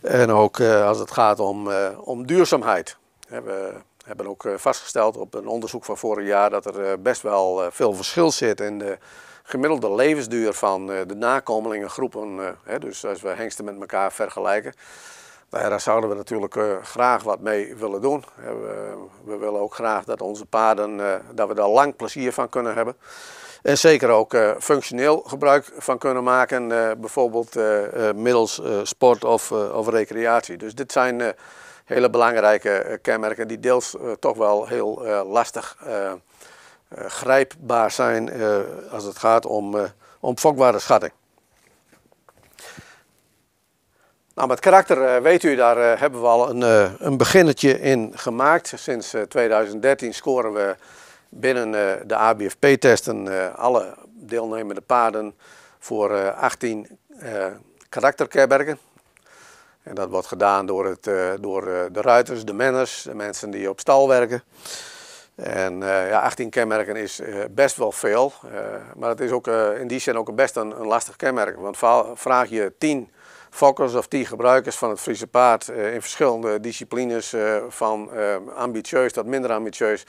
En ook als het gaat om, om duurzaamheid. We hebben ook vastgesteld op een onderzoek van vorig jaar dat er best wel veel verschil zit in de gemiddelde levensduur van de nakomelingengroepen. Dus als we hengsten met elkaar vergelijken, nou daar zouden we natuurlijk eh, graag wat mee willen doen. Eh, we, we willen ook graag dat onze paarden, eh, dat we daar lang plezier van kunnen hebben. En zeker ook functioneel gebruik van kunnen maken, bijvoorbeeld middels sport of, of recreatie. Dus dit zijn hele belangrijke kenmerken die deels toch wel heel lastig grijpbaar zijn als het gaat om, om schatting. Nou, met karakter, eh, weet u, daar eh, hebben we al een, eh, een beginnetje in gemaakt. Sinds 2013 scoren we binnen de ABFP-testen alle deelnemende paarden voor 18 karakterkenmerken. En dat wordt gedaan door, het, door de ruiters, de manners, de mensen die op stal werken. En ja, 18 kenmerken is best wel veel. maar het is ook in die zin ook best een, een lastig kenmerk. Want vraag je 10 fokkers of die gebruikers van het Friese paard eh, in verschillende disciplines, eh, van eh, ambitieus tot minder ambitieus,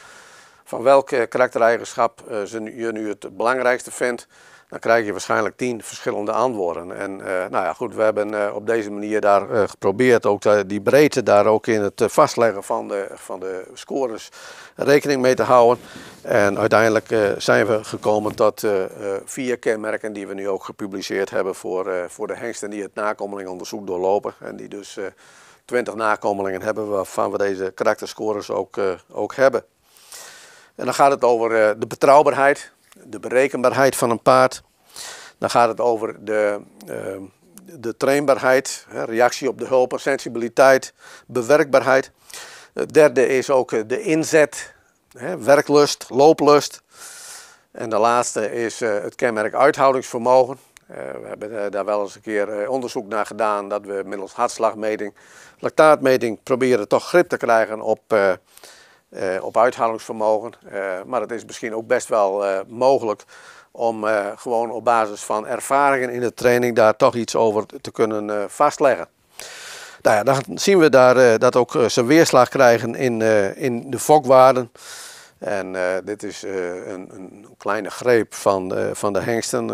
van welke karaktereigenschap ze je nu het belangrijkste vindt dan krijg je waarschijnlijk tien verschillende antwoorden. En eh, nou ja, goed, we hebben eh, op deze manier daar eh, geprobeerd ook die breedte daar ook in het vastleggen van de, van de scores rekening mee te houden. En uiteindelijk zijn we gekomen tot vier kenmerken die we nu ook gepubliceerd hebben voor, voor de hengsten die het nakomelingonderzoek doorlopen. En die dus 20 nakomelingen hebben waarvan we deze karakterscores ook, ook hebben. En dan gaat het over de betrouwbaarheid de berekenbaarheid van een paard. Dan gaat het over de, ehm, de trainbaarheid, reactie op de hulp, sensibiliteit, bewerkbaarheid. Het derde is ook eh, de inzet, werklust, looplust. En de laatste is eh, het kenmerk uithoudingsvermogen. Eh, we hebben daar wel eens een keer onderzoek naar gedaan dat we middels hartslagmeting, lactaatmeting proberen toch grip te krijgen op eh, op uithalingsvermogen, eh, maar het is misschien ook best wel eh, mogelijk om gewoon op basis van ervaringen in de training daar toch iets over te kunnen vastleggen. Nou ja, dan zien we daar, dat ook ze weerslag krijgen in, in de fokwaarden. En dit is een, een, kleine greep van, van de hengsten.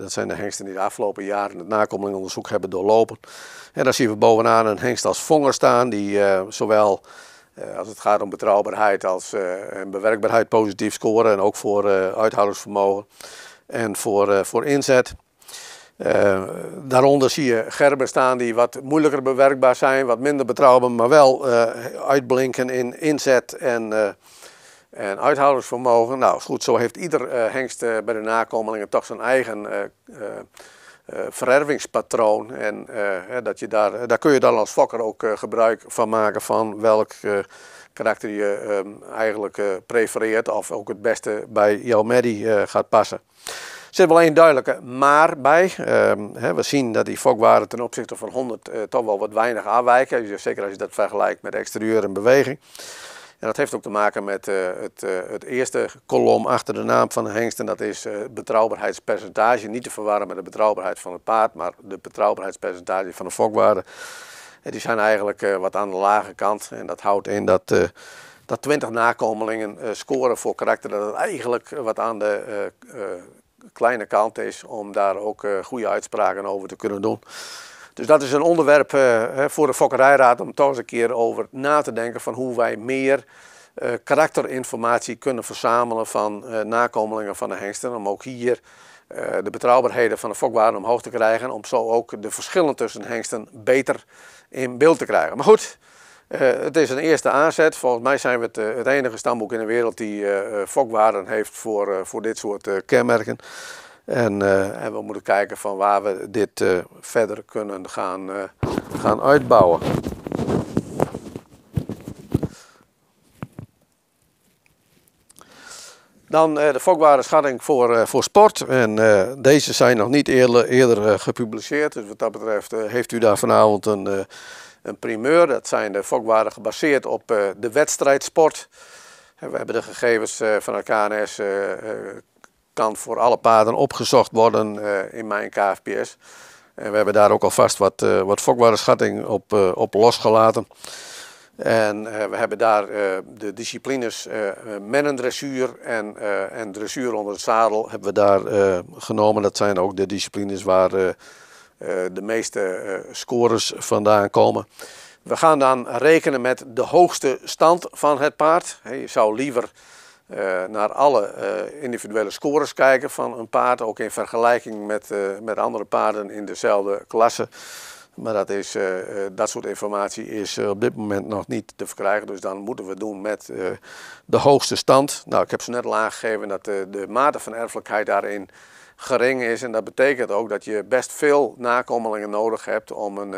dat zijn de hengsten die de afgelopen jaren het nakomelingonderzoek hebben doorlopen. En daar zien we bovenaan een hengst als vonger staan, die zowel eh, als het gaat om betrouwbaarheid als eh, en bewerkbaarheid positief scoren en ook voor eh, uithoudersvermogen en voor, voor inzet. daaronder zie je gerben staan die wat moeilijker bewerkbaar zijn, wat minder betrouwbaar, maar wel uitblinken in inzet en, uh, en uithoudingsvermogen. Nou, goed, zo heeft ieder hengst bij de nakomelingen toch zijn eigen eh, verervingspatroon. En eh, dat je daar, daar kun je dan als fokker ook eh, gebruik van maken van welk karakter je ehm, eigenlijk prefereert of ook het beste bij jouw merrie gaat passen. Er zit wel één duidelijke maar bij. Ehm, we zien dat die fokwaarden ten opzichte van 100 toch wel wat weinig aanwijken. zeker als je dat vergelijkt met exterieur en beweging. En dat heeft ook te maken met uh, het, eh, het, eerste kolom achter de naam van de hengst. En dat is eh, het betrouwbaarheidspercentage. Niet te verwarren met de betrouwbaarheid van het paard, maar de betrouwbaarheidspercentage van de fokwaarde. En die zijn eigenlijk wat aan de lage kant. En dat houdt in dat, dat 20 nakomelingen scoren voor karakter. Dat het eigenlijk wat aan de kleine kant is om daar ook goede uitspraken over te kunnen doen. Dus dat is een onderwerp eh, voor de Fokkerijraad om toch eens een keer over na te denken van hoe wij meer eh, karakterinformatie kunnen verzamelen van eh, nakomelingen van de hengsten. Om ook hier de betrouwbaarheden van de fokwaarden omhoog te krijgen. Om zo ook de verschillen tussen hengsten beter in beeld te krijgen. Maar goed, het is een eerste aanzet. Volgens mij zijn we het, het enige stamboek in de wereld die fokwaarden heeft voor, voor dit soort kenmerken. En, eh, en, we moeten kijken van waar we dit eh, verder kunnen gaan, eh, gaan uitbouwen. Dan de fokbare schatting voor, voor sport. En deze zijn nog niet eerder, eerder gepubliceerd. Dus wat dat betreft heeft u daar vanavond een, een primeur. Dat zijn de fokwaren gebaseerd op de wedstrijdsport. We hebben de gegevens van het KNS kan voor alle paarden opgezocht worden eh, in mijn KFPS. En we hebben daar ook alvast wat, eh, wat fokbare schatting op, eh, op losgelaten. En we hebben daar de disciplines uh, mennendressuur en, en dressuur onder het zadel hebben we daar genomen. Dat zijn ook de disciplines waar de meeste scores vandaan komen. We gaan dan rekenen met de hoogste stand van het paard. Je zou liever eh, naar alle eh, individuele scores kijken van een paard, ook in vergelijking met, eh, met andere paarden in dezelfde klasse. Maar dat, is, dat soort informatie is op dit moment nog niet te verkrijgen. Dus dan moeten we doen met de hoogste stand. Nou, ik heb ze net al aangegeven dat de mate van erfelijkheid daarin gering is. En dat betekent ook dat je best veel nakomelingen nodig hebt om een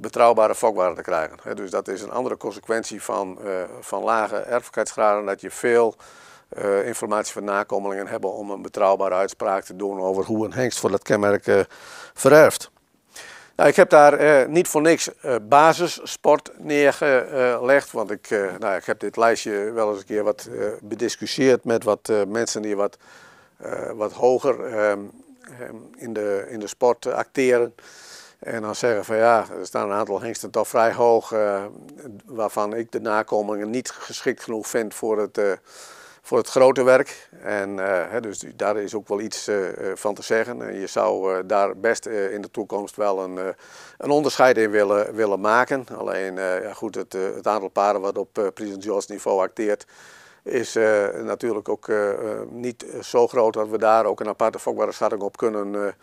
betrouwbare fokbaren te krijgen. dus dat is een andere consequentie van, eh, van lage erfelijkheidsgraden, dat je veel eh, informatie van nakomelingen hebben om een betrouwbare uitspraak te doen over hoe een hengst voor dat kenmerk uh, vererft. Nou, ik heb daar niet voor niks basissport neergelegd, want ik, nou, ik heb dit lijstje wel eens een keer wat bediscussieerd met wat mensen die wat, wat hoger ehm, ehm, in, de, in de sport acteren. En dan zeggen van ja, er staan een aantal hengsten toch vrij hoog, eh, waarvan ik de nakomingen niet geschikt genoeg vind voor het, eh, voor het grote werk. En eh, hè, dus daar is ook wel iets van te zeggen. En je zou daar best in de toekomst wel een, een onderscheid in willen, willen maken. Alleen ja, goed, het, het aantal paren wat op President George niveau acteert, is natuurlijk ook niet zo groot dat we daar ook een aparte vakbare schatting op kunnen,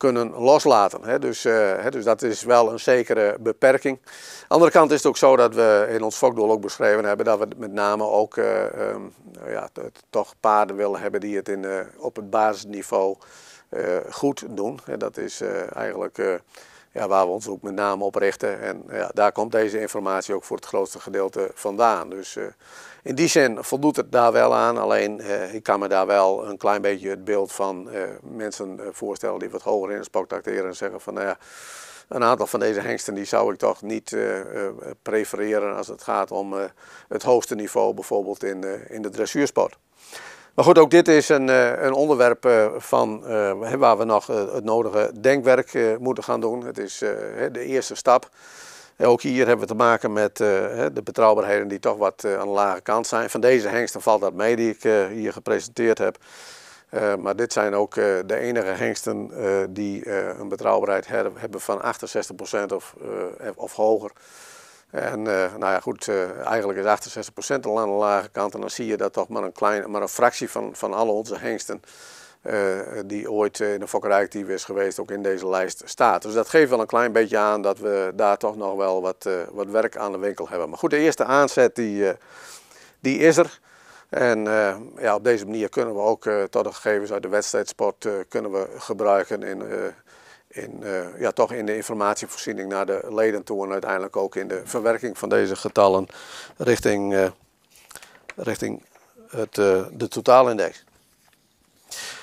kunnen loslaten. Hè. Dus, eh, dus dat is wel een zekere beperking. de andere kant is het ook zo dat we in ons vakdoel ook beschreven hebben dat we met name ook eh, ehm, nou ja, toch paarden willen hebben die het in, eh, op het basisniveau goed doen. dat is eigenlijk ja, waar we ons ook met name op richten. En ja, daar komt deze informatie ook voor het grootste gedeelte vandaan. Dus in die zin voldoet het daar wel aan, alleen eh, ik kan me daar wel een klein beetje het beeld van eh, mensen eh, voorstellen die wat hoger in de spook tracteren en zeggen van nou ja, een aantal van deze hengsten die zou ik toch niet prefereren als het gaat om het hoogste niveau, bijvoorbeeld in, in de dressuursport. Maar goed, ook dit is een, een onderwerp van, waar we nog het nodige denkwerk moeten gaan doen. Het is de eerste stap. Ook hier hebben we te maken met eh, de betrouwbaarheden die toch wat eh, aan de lage kant zijn. Van deze hengsten valt dat mee die ik eh, hier gepresenteerd heb. maar dit zijn ook de enige hengsten die een betrouwbaarheid hebben van 68% of, of hoger. En nou ja, goed, eigenlijk is 68% al aan de lage kant. En dan zie je dat toch maar een, klein, maar een fractie van, van alle onze hengsten eh, eh, die ooit eh, in de fokkerijactief is geweest, ook in deze lijst staat. Dus dat geeft wel een klein beetje aan dat we daar toch nog wel wat, wat werk aan de winkel hebben. Maar goed, de eerste aanzet die, die is er. En ja, op deze manier kunnen we ook tot de gegevens uit de wedstrijdsport uh, kunnen we gebruiken in, in, ja, toch in de informatievoorziening naar de leden toe en uiteindelijk ook in de verwerking van deze getallen richting, richting het, de totaalindex.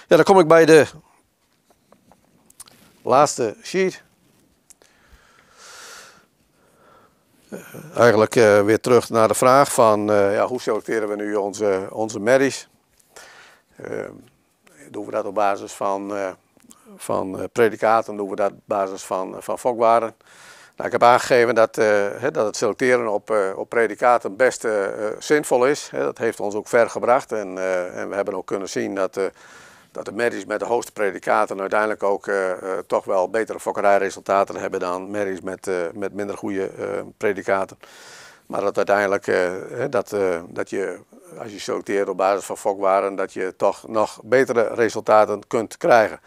Ja, dan kom ik bij de laatste sheet. Eh, eigenlijk eh, weer terug naar de vraag van eh, ja, hoe selecteren we nu onze, onze merries? doen we dat op basis van, van predicaten, doen we dat op basis van, van fokbaren? Nou, ik heb aangegeven dat, dat het selecteren op, op predicaten best zinvol is. dat heeft ons ook ver gebracht en, en we hebben ook kunnen zien dat dat de merries met de hoogste predicaten uiteindelijk ook eh, eh, toch wel betere fokkerijresultaten hebben dan merries met, eh, met minder goede predicaten. Maar dat uiteindelijk, dat, dat je als je selecteert op basis van fokwaren, dat je toch nog betere resultaten kunt krijgen.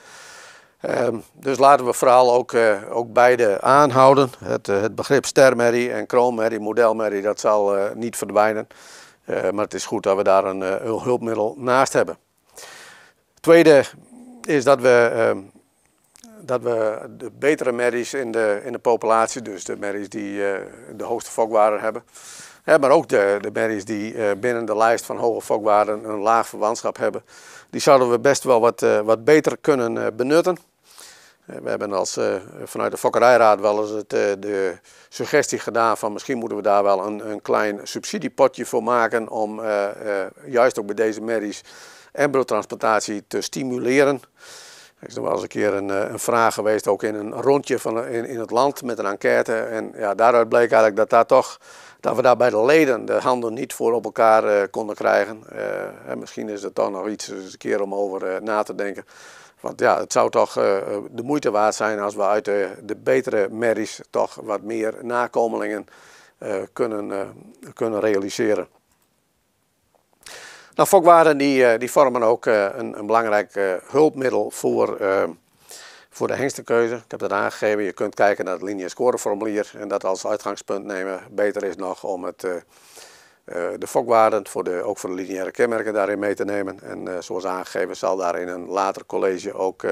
Ehm, dus laten we vooral ook, ook beide aanhouden. Het, het begrip stermerrie en kroonmerrie, modelmerrie, dat zal niet verdwijnen. maar het is goed dat we daar een hulpmiddel naast hebben. Tweede is dat we, ehm, dat we de betere merries in de, in de populatie, dus de merries die eh, de hoogste fokwaarde hebben, maar ook de, de merries die eh, binnen de lijst van hoge fokwaarden een laag verwantschap hebben, die zouden we best wel wat, eh, wat beter kunnen benutten. we hebben als, vanuit de fokkerijraad wel eens het, de suggestie gedaan van misschien moeten we daar wel een, een klein subsidiepotje voor maken om juist ook bij deze merries embryo te stimuleren. Er is nog eens een keer een, eh, een vraag geweest, ook in een rondje van, eh, in, in het land met een enquête. En ja, daaruit bleek eigenlijk dat, daar toch, dat we daar bij de leden de handen niet voor op elkaar eh, konden krijgen. misschien is het toch nog iets een keer om over na te denken. Want ja, het zou toch de moeite waard zijn als we uit de, de betere merries toch wat meer nakomelingen kunnen, kunnen realiseren. Nou, fokwaarden die, eh, die vormen ook eh, een, een belangrijk eh, hulpmiddel voor, voor de hengstenkeuze. Ik heb dat aangegeven. Je kunt kijken naar het linie-scoreformulier en dat als uitgangspunt nemen. Beter is nog om het, de fokwaarden, voor de, ook voor de lineaire kenmerken, daarin mee te nemen. En zoals aangegeven zal daar in een later college ook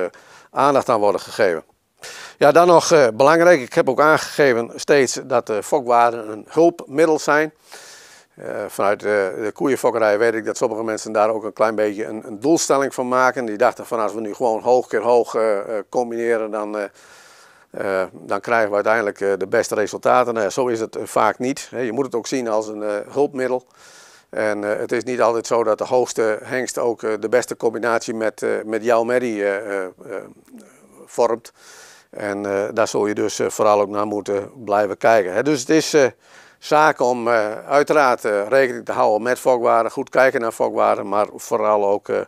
aandacht aan worden gegeven. Ja, dan nog belangrijk. Ik heb ook aangegeven steeds dat de fokwaarden een hulpmiddel zijn. Eh, vanuit de, de koeienfokkerij weet ik dat sommige mensen daar ook een klein beetje een, een doelstelling van maken. Die dachten van als we nu gewoon hoog keer hoog eh, eh, combineren, dan, dan krijgen we uiteindelijk de beste resultaten. Nou, zo is het vaak niet. Je moet het ook zien als een hulpmiddel. En het is niet altijd zo dat de hoogste hengst ook de beste combinatie met, met jouw merrie vormt. En daar zul je dus vooral ook naar moeten blijven kijken. Dus het is zaak om eh, uiteraard eh, rekening te houden met fokwaarden, goed kijken naar fokwaarden, maar vooral ook eh,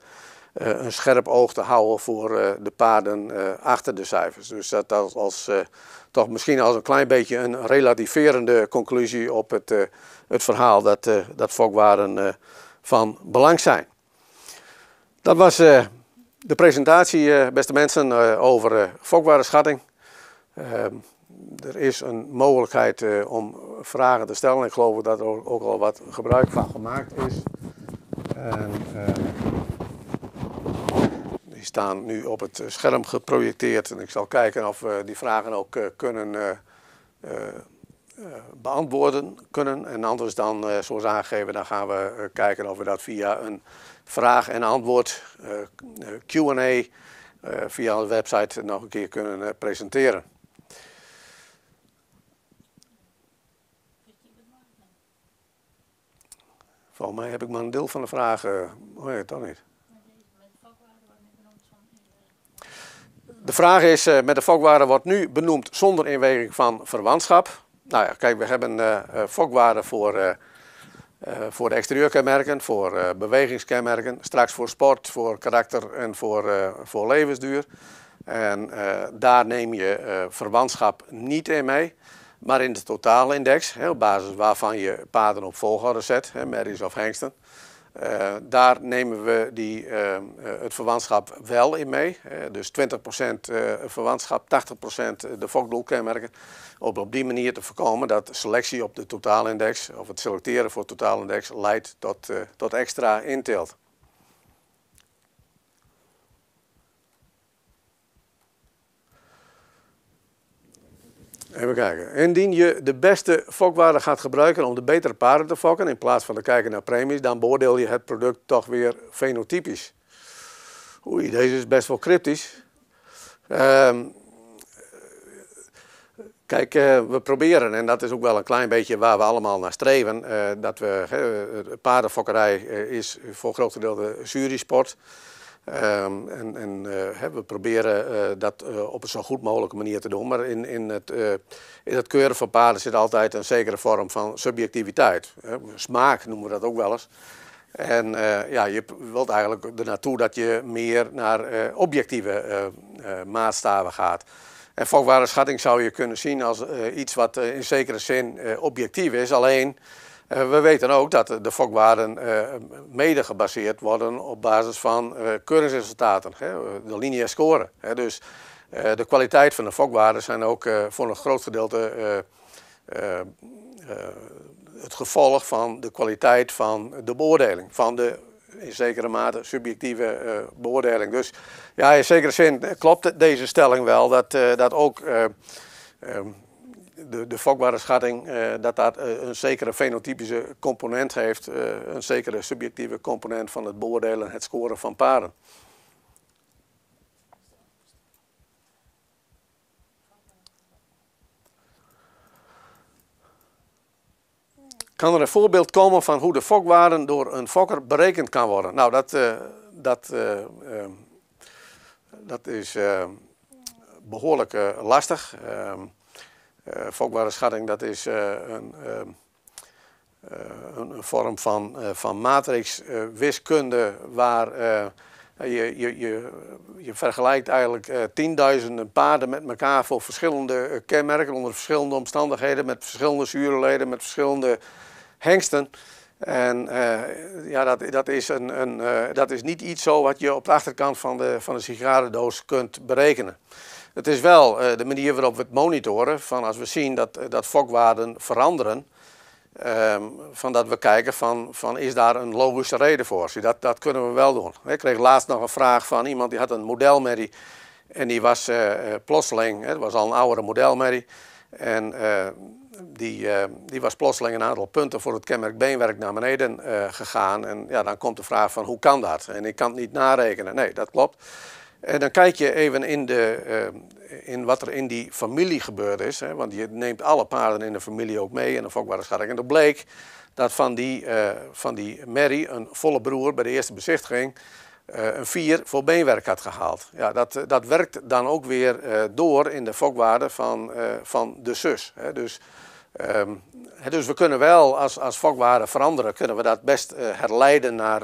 een scherp oog te houden voor de paarden achter de cijfers. Dus dat, als, toch misschien als een klein beetje een relativerende conclusie op het, het verhaal dat, dat fokwaarden van belang zijn. Dat was de presentatie, beste mensen, over fokwaardenschatting. Ehm, er is een mogelijkheid eh, om vragen te stellen. Ik geloof dat er ook al wat gebruik van gemaakt is. Eh, die staan nu op het scherm geprojecteerd. En ik zal kijken of we die vragen ook eh, kunnen beantwoorden kunnen. En anders dan, zoals aangegeven, dan gaan we kijken of we dat via een vraag en antwoord Q&A via de website nog een keer kunnen presenteren. Volgens mij heb ik maar een deel van de vragen, hoor oh je het dan niet? De vraag is, eh, met de fokwaarde wordt nu benoemd zonder inweging van verwantschap. Nou ja, kijk, we hebben uh, fokwaarde voor, voor de exterieurkenmerken, voor bewegingskenmerken, straks voor sport, voor karakter en voor, voor levensduur. En daar neem je verwantschap niet in mee. Maar in de totale index, hè, op basis waarvan je paden op volgorde zet, hè, of Hengsten, eh, daar nemen we die, eh, eh, het verwantschap wel in mee. dus 20% verwantschap, 80% de fokdoelkenmerken. Om op die manier te voorkomen dat selectie op de totaalindex of het selecteren voor totaalindex leidt tot, tot extra inteelt. Even kijken. Indien je de beste fokwaarde gaat gebruiken om de betere paarden te fokken in plaats van te kijken naar premies, dan beoordeel je het product toch weer fenotypisch. Oei, deze is best wel cryptisch. Ehm, kijk, eh, we proberen, en dat is ook wel een klein beetje waar we allemaal naar streven, eh, dat we, eh, paardenfokkerij is voor deel groot gedeelte sport. Ehm, en, en eh, we proberen eh, dat eh, op een zo goed mogelijke manier te doen. Maar in, in, het, in het keuren van paarden zit altijd een zekere vorm van subjectiviteit. smaak noemen we dat ook wel eens. En ja, je wilt eigenlijk ernaartoe dat je meer naar objectieve maatstaven gaat. En volkbare schatting zou je kunnen zien als iets wat in zekere zin objectief is. Alleen eh, we weten ook dat de fokwaarden eh, mede gebaseerd worden op basis van eh, keuringsresultaten, de lineaire score. Dus de kwaliteit van de fokwaarden zijn ook voor een groot gedeelte het gevolg van de kwaliteit van de beoordeling, van de in zekere mate subjectieve beoordeling. Dus ja, in zekere zin klopt deze stelling wel dat, dat ook ehm, de, de fokbare schatting eh, dat dat eh, een zekere fenotypische component heeft, eh, een zekere subjectieve component van het beoordelen en het scoren van paren. Kan er een voorbeeld komen van hoe de fokwaarde door een fokker berekend kan worden? Nou, dat, dat, ehm, dat is behoorlijk lastig. Ehm, eh, volkbare schatting, dat is eh, ehm, eh, een, een, vorm van, van matrixwiskunde waar je, je, je, je, vergelijkt eigenlijk tienduizenden paarden met elkaar voor verschillende kenmerken, onder verschillende omstandigheden, met verschillende zuurleden, met verschillende hengsten. En ja, dat, dat, is een, een dat is niet iets zo wat je op de achterkant van de, van de sigarendoos kunt berekenen. Het is wel eh, de manier waarop we het monitoren. Van als we zien dat, eh, dat fokwaarden veranderen. Ehm, van dat we kijken van, van is daar een logische reden voor. dat, dat kunnen we wel doen. Ik kreeg laatst nog een vraag van iemand die had een modelmerrie. En die was eh, plotseling, het was al een oudere modelmerrie. En die, die was plotseling een aantal punten voor het kenmerk beenwerk naar beneden gegaan. En ja, dan komt de vraag van hoe kan dat? En ik kan het niet narekenen. Nee, dat klopt. En eh, dan kijk je even in, de, eh, in wat er in die familie gebeurd is. Hè, want je neemt alle paarden in de familie ook mee en een fokwaarderschatting. En dat bleek dat van die, uh, van die Mary, een volle broer, bij de eerste bezichtiging... een vier voor beenwerk had gehaald. Ja, dat, dat werkt dan ook weer door in de fokwaarde van, van de zus. Hè, dus... Ehm, dus we kunnen wel als, als fokwaarde veranderen, kunnen we dat best herleiden naar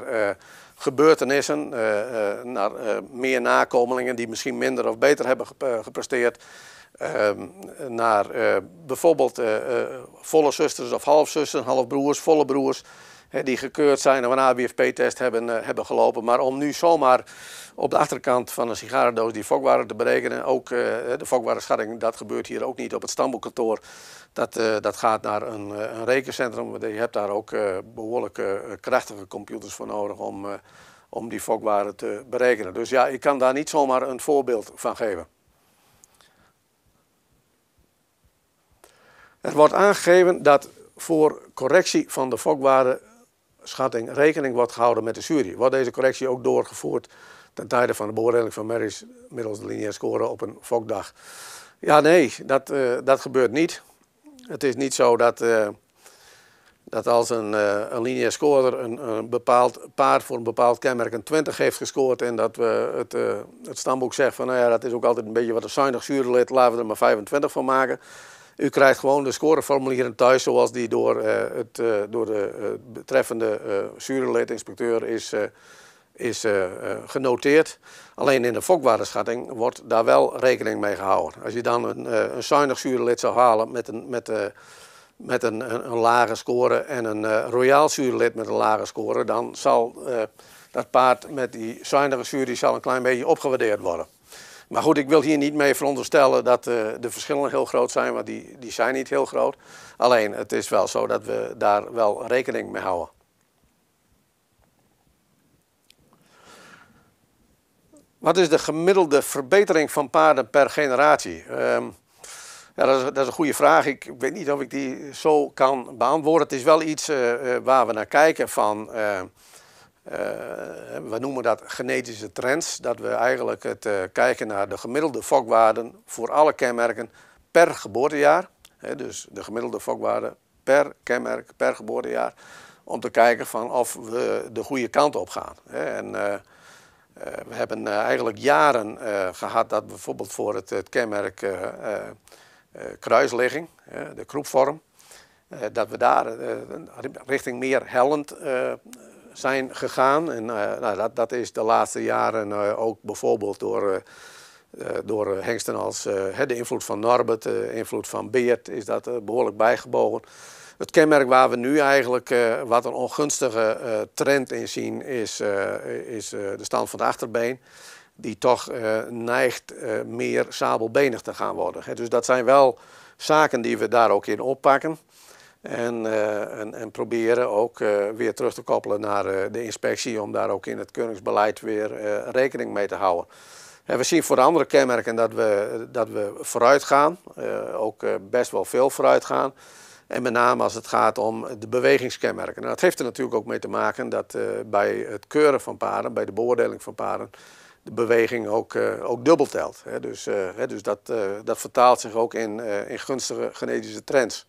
gebeurtenissen, eh, eh, naar eh, meer nakomelingen die misschien minder of beter hebben gepresteerd. Ehm, naar bijvoorbeeld volle zusters of halfzussen, halfbroers, volle broers die gekeurd zijn of een ABFP-test hebben, hebben gelopen. Maar om nu zomaar op de achterkant van een sigarendoos die fokwaren te berekenen, ook de fokwaardeschatting, dat gebeurt hier ook niet op het stamboekkantoor. Dat, eh, dat gaat naar een, eh, een, rekencentrum. Je hebt daar ook eh, behoorlijk krachtige computers voor nodig om, om die fokwaarde te berekenen. Dus ja, ik kan daar niet zomaar een voorbeeld van geven. Er wordt aangegeven dat voor correctie van de fokwaarde schatting rekening wordt gehouden met de jury. Wordt deze correctie ook doorgevoerd ten tijde van de beoordeling van merries middels de lineaire score op een fokdag? Ja, nee, dat, dat gebeurt niet. Het is niet zo dat, eh, dat als een, uh, een lineair scorer een, een, bepaald paard voor een bepaald kenmerk een 20 heeft gescoord en dat we het, eh, het stamboek zegt van nou ja, dat is ook altijd een beetje wat een zuinig zuurlid, laten we er maar 25 van maken. U krijgt gewoon de scoreformulieren thuis zoals die door, het, door de betreffende uh, inspecteur is is eh, eh, genoteerd. Alleen in de fokwaardeschatting wordt daar wel rekening mee gehouden. Als je dan een, eh, een zuinig zuurlid zou halen met een, met, met een, een, lage score en een royaal zuurlid met een lage score, dan zal dat paard met die zuinige zuur die zal een klein beetje opgewaardeerd worden. Maar goed, ik wil hier niet mee veronderstellen dat de verschillen heel groot zijn, want die, die zijn niet heel groot. Alleen het is wel zo dat we daar wel rekening mee houden. Wat is de gemiddelde verbetering van paarden per generatie? Ehm, ja, dat is, dat, is, een goede vraag. Ik, weet niet of ik die zo kan beantwoorden. Het is wel iets eh, eh, waar we naar kijken van, eh, we noemen dat genetische trends. Dat we eigenlijk het kijken naar de gemiddelde fokwaarden voor alle kenmerken per geboortejaar. dus de gemiddelde fokwaarden per kenmerk, per geboortejaar. Om te kijken van of we de goede kant op gaan. en eh, we hebben eh, eigenlijk jaren eh, gehad dat bijvoorbeeld voor het, het kenmerk kruislegging, de kroepvorm, dat we daar richting meer hellend zijn gegaan. En nou, dat, dat is de laatste jaren ook bijvoorbeeld door door hengsten als de invloed van Norbert, de invloed van Beert, is dat behoorlijk bijgebogen. Het kenmerk waar we nu eigenlijk eh, wat een ongunstige eh, trend in zien, is, eh, is de stand van de achterbeen. Die toch neigt meer sabelbenig te gaan worden. dus dat zijn wel zaken die we daar ook in oppakken. En, en, en, proberen ook weer terug te koppelen naar de inspectie om daar ook in het keuringsbeleid weer rekening mee te houden. En we zien voor de andere kenmerken dat we, dat we vooruit gaan, ook best wel veel vooruit gaan. En met name als het gaat om de bewegingskenmerken. Nou, dat heeft er natuurlijk ook mee te maken dat eh, bij het keuren van paarden, bij de beoordeling van paarden, de beweging ook, uh, ook dubbel telt. Hè. Dus, eh, hè, dus dat, dat vertaalt zich ook in, in gunstige genetische trends.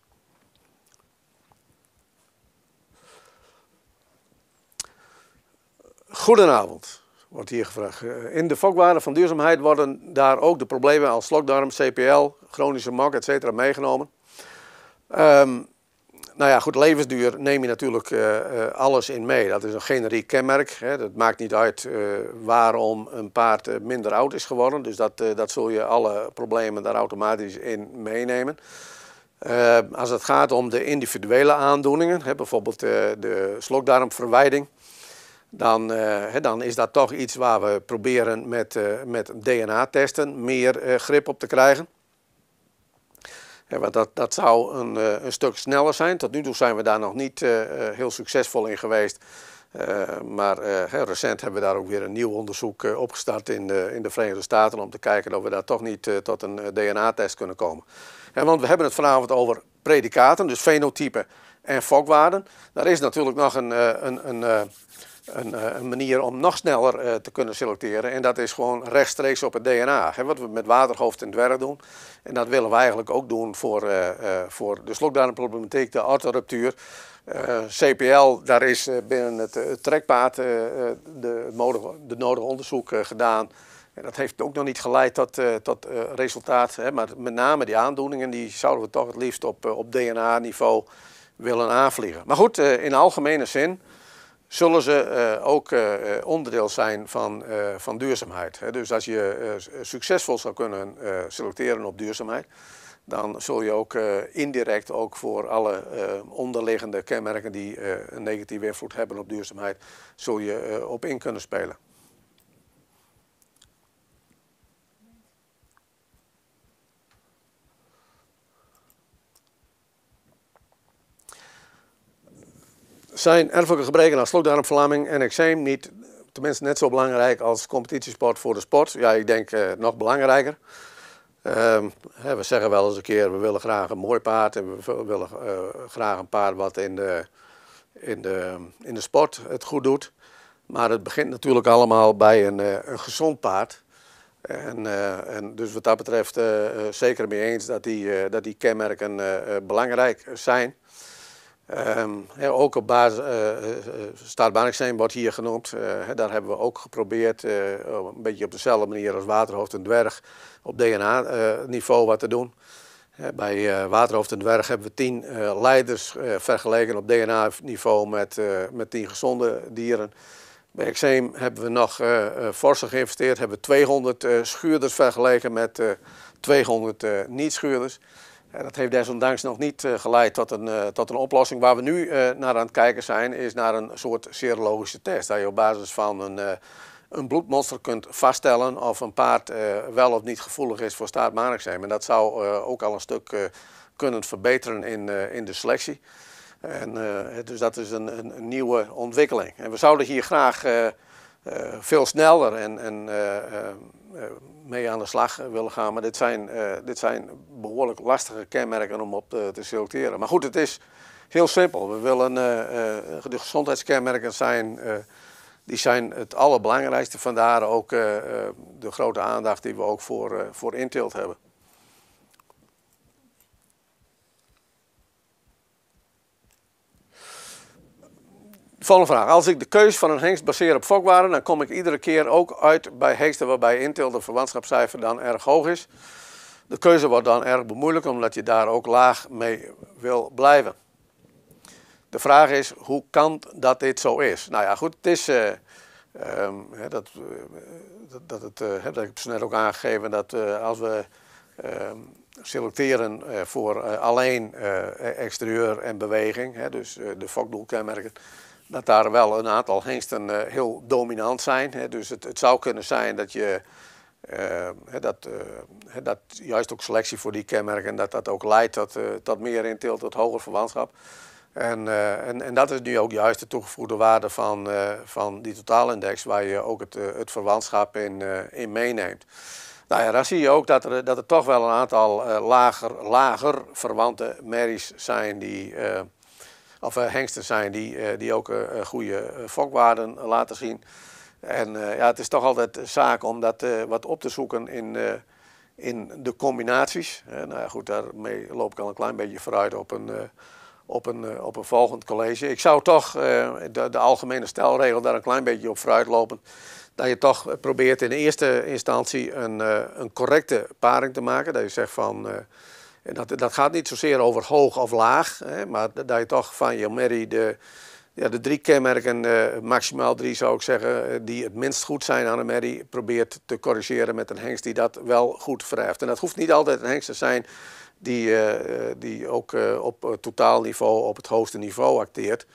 Goedenavond, wordt hier gevraagd. In de fokwaarde van duurzaamheid worden daar ook de problemen als slokdarm, CPL, chronische mak, etc. meegenomen. Ehm, nou ja, goed, levensduur neem je natuurlijk eh, eh, alles in mee. Dat is een generiek kenmerk. Hè. Dat maakt niet uit eh, waarom een paard minder oud is geworden. Dus dat, dat zul je alle problemen daar automatisch in meenemen. Ehm, als het gaat om de individuele aandoeningen, hè, bijvoorbeeld de slokdarmverwijding, dan, hè, dan is dat toch iets waar we proberen met, met DNA-testen meer grip op te krijgen. Ja, want dat, dat zou een, eh, een, stuk sneller zijn. Tot nu toe zijn we daar nog niet eh, eh, heel succesvol in geweest. maar recent hebben we daar ook weer een nieuw onderzoek opgestart in de, in de Verenigde Staten om te kijken of we daar toch niet tot een DNA-test kunnen komen. want we hebben het vanavond over predicaten, dus fenotypen en fokwaarden. Daar is natuurlijk nog een, een, een, een, eh, een, manier om nog sneller eh, te kunnen selecteren. En dat is gewoon rechtstreeks op het DNA. Hè, wat we met waterhoofd en dwerg doen. En dat willen we eigenlijk ook doen voor, eh, voor de slokdarmproblematiek, de autoruptuur. CPL, daar is binnen het trekpaard de, de nodige onderzoek gedaan. En dat heeft ook nog niet geleid tot, tot resultaat. Hè, maar met name die aandoeningen, die zouden we toch het liefst op, op DNA-niveau willen aanvliegen. Maar goed, in algemene zin zullen ze eh, ook eh, onderdeel zijn van, eh, van duurzaamheid. Dus als je succesvol zou kunnen selecteren op duurzaamheid, dan zul je ook indirect ook voor alle onderliggende kenmerken die een negatieve invloed hebben op duurzaamheid, zul je op in kunnen spelen. zijn erfelijke gebreken als slokdarmverlamming en eczeem niet, tenminste net zo belangrijk als competitiesport voor de sport. Ja, ik denk uh, nog belangrijker. Ehm, hè, we zeggen wel eens een keer, we willen graag een mooi paard en we willen eh, graag een paard wat in de, in, de, in de sport het goed doet. Maar het begint natuurlijk allemaal bij een, eh, een gezond paard. En, en, dus wat dat betreft zeker mee eens dat die, dat die kenmerken belangrijk zijn. Um, ehm, he, ook op basis, uh, wordt hier genoemd. daar hebben we ook geprobeerd, een beetje op dezelfde manier als Waterhoofd en Dwerg, op DNA-niveau wat te doen. bij Waterhoofd en Dwerg hebben we tien leiders vergeleken op DNA-niveau met, met tien gezonde dieren. Bij Exeem hebben we nog uh, forse geïnvesteerd, hebben we 200 schuurders vergeleken met 200 niet-schuurders dat heeft desondanks nog niet eh, geleid tot een, eh, tot een oplossing. Waar we nu eh, naar aan het kijken zijn, is naar een soort serologische test. Dat je op basis van een, een bloedmonster kunt vaststellen of een paard wel of niet gevoelig is voor zijn. En dat zou ook al een stuk kunnen verbeteren in, in de selectie. En, dus dat is een, een, nieuwe ontwikkeling. En we zouden hier graag veel sneller en, en mee aan de slag willen gaan. Maar dit zijn, eh, dit zijn behoorlijk lastige kenmerken om op eh, te, selecteren. Maar goed, het is heel simpel. We willen, eh, de gezondheidskenmerken zijn, die zijn het allerbelangrijkste. Vandaar ook de grote aandacht die we ook voor, voor hebben. Volgende vraag. Als ik de keus van een hengst baseer op fokwaarden, dan kom ik iedere keer ook uit bij hengsten waarbij intil de verwantschapscijfer dan erg hoog is. De keuze wordt dan erg bemoeilijk omdat je daar ook laag mee wil blijven. De vraag is, hoe kan dat dit zo is? Nou ja, goed, het is uh, hè, dat, eh, dat, dat, het, eh, heb ik dus net ook aangegeven dat als we ehm, selecteren voor alleen exterieur en beweging, hè, dus de fokdoelkenmerken, dat daar wel een aantal hengsten eh, heel dominant zijn. Dus het, het zou kunnen zijn dat je eh, dat, eh, dat juist ook selectie voor die kenmerken, dat dat ook leidt tot, uh, tot meer inteelt, tot hoger verwantschap. En, en, en dat is nu ook juist de toegevoegde waarde van, van die totaalindex, waar je ook het, het verwantschap in, in meeneemt. Nou ja, dan zie je ook dat er, dat er toch wel een aantal lager, lager verwante merries zijn die of eh, hengsten zijn die, eh, die ook eh, goede fokwaarden laten zien. En ja, het is toch altijd zaak om dat wat op te zoeken in, in de combinaties. nou ja, goed, daarmee loop ik al een klein beetje vooruit op een, op een, op een volgend college. Ik zou toch de, de algemene stelregel daar een klein beetje op vooruit lopen dat je toch probeert in de eerste instantie een, een correcte paring te maken. Dat je zegt van, en dat, dat gaat niet zozeer over hoog of laag, hè, maar dat je toch van je merrie de, ja, de drie kenmerken, eh, maximaal drie zou ik zeggen, eh, die het minst goed zijn aan een merrie, probeert te corrigeren met een hengst die dat wel goed verheft. En dat hoeft niet altijd een hengst te zijn die, eh, die ook op op niveau, op het hoogste niveau acteert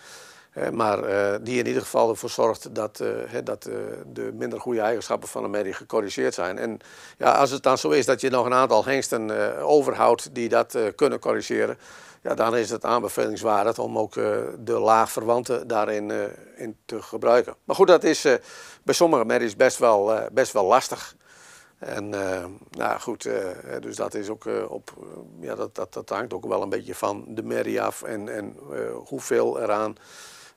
maar eh, die in ieder geval ervoor zorgt dat, eh, dat eh, de minder goede eigenschappen van een merrie gecorrigeerd zijn. En ja, als het dan zo is dat je nog een aantal hengsten overhoudt die dat kunnen corrigeren, ja, dan is het aanbevelingswaardig om ook uh, de laagverwanten daarin in te gebruiken. Maar goed, dat is bij sommige merries best wel, best wel lastig. En nou goed, dus dat is ook op, ja, dat, dat, dat hangt ook wel een beetje van de merrie af en, en hoeveel eraan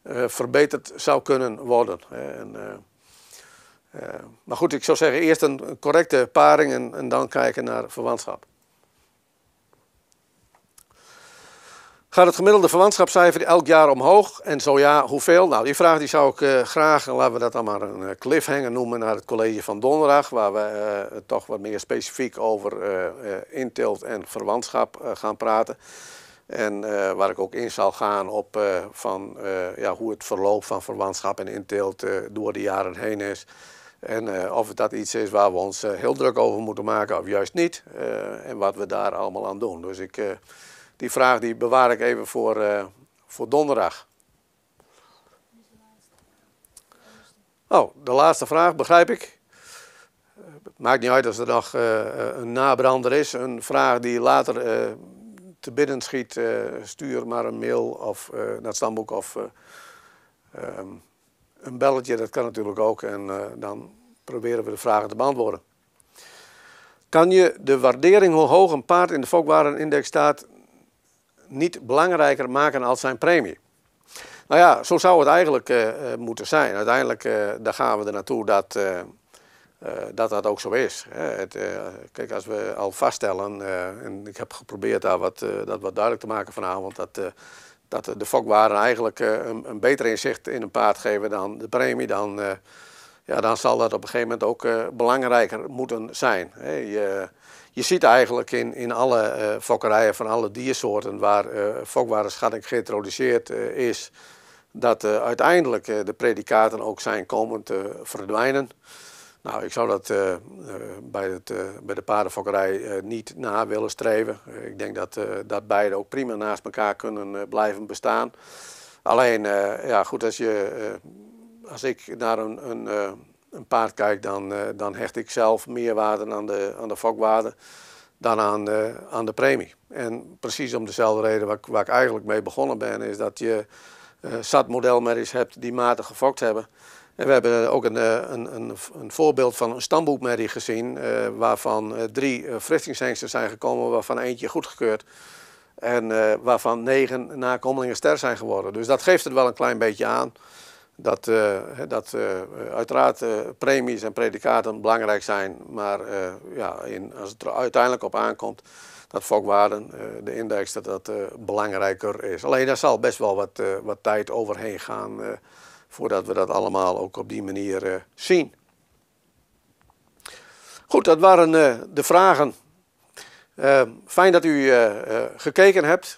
eh, verbeterd zou kunnen worden. En, eh, eh, maar goed, ik zou zeggen, eerst een correcte paring en, en dan kijken naar verwantschap. Gaat het gemiddelde verwantschapscijfer elk jaar omhoog? En zo ja, hoeveel? Nou, die vraag die zou ik graag, laten we dat dan maar een cliffhanger noemen, naar het college van donderdag, waar we toch wat meer specifiek over uh, intilt en verwantschap gaan praten. En eh, waar ik ook in zal gaan op eh, van, eh, ja, hoe het verloop van verwantschap en inteelt door de jaren heen is. En of dat iets is waar we ons heel druk over moeten maken of juist niet. en wat we daar allemaal aan doen. Dus ik, die vraag die bewaar ik even voor, voor donderdag. Oh, de laatste vraag begrijp ik. maakt niet uit als er nog een nabrander is. Een vraag die later te binnen schiet, eh, stuur maar een mail of, eh, naar het stamboek of eh, ehm, een belletje, dat kan natuurlijk ook. En dan proberen we de vragen te beantwoorden. Kan je de waardering hoe hoog een paard in de fokwarenindex staat niet belangrijker maken als zijn premie? Nou ja, zo zou het eigenlijk moeten zijn. Uiteindelijk daar gaan we er naartoe dat, eh, dat dat ook zo is. Hè. Het, eh, kijk, als we al vaststellen, eh, en ik heb geprobeerd daar wat, dat wat duidelijk te maken vanavond, dat, dat de fokwaren eigenlijk een, een, beter inzicht in een paard geven dan de premie, dan, ja, dan zal dat op een gegeven moment ook belangrijker moeten zijn. Hè. Je, je ziet eigenlijk in, in alle uh, fokkerijen van alle diersoorten waar uh, geïntroduceerd is, dat uiteindelijk de predicaten ook zijn komen te verdwijnen. Nou, ik zou dat eh, eh, bij, het, eh, bij de paardenfokkerij niet na willen streven. ik denk dat, dat beide ook prima naast elkaar kunnen blijven bestaan. Alleen, ja, goed, als, je, als ik naar een, een, een paard kijk, dan, dan hecht ik zelf meer waarde aan de, aan de fokwaarde dan aan de, aan de premie. En precies om dezelfde reden waar, waar ik eigenlijk mee begonnen ben, is dat je uh, zat modelmerries hebt die matig gefokt hebben. En we hebben eh, ook een, eh, een, een, een voorbeeld van een stamboekmerrie gezien, eh, waarvan drie verrichtingshengsten zijn gekomen, waarvan eentje goedgekeurd. En waarvan negen nakomelingen ster zijn geworden. Dus dat geeft het wel een klein beetje aan. Dat, dat uiteraard premies en predicaten belangrijk zijn. Maar ja, in, als het er uiteindelijk op aankomt, dat Volkswagen, de index, dat dat belangrijker is. Alleen daar zal best wel wat, wat tijd overheen gaan voordat we dat allemaal ook op die manier eh, zien. Goed, dat waren eh, de vragen. Eh, fijn dat u gekeken hebt.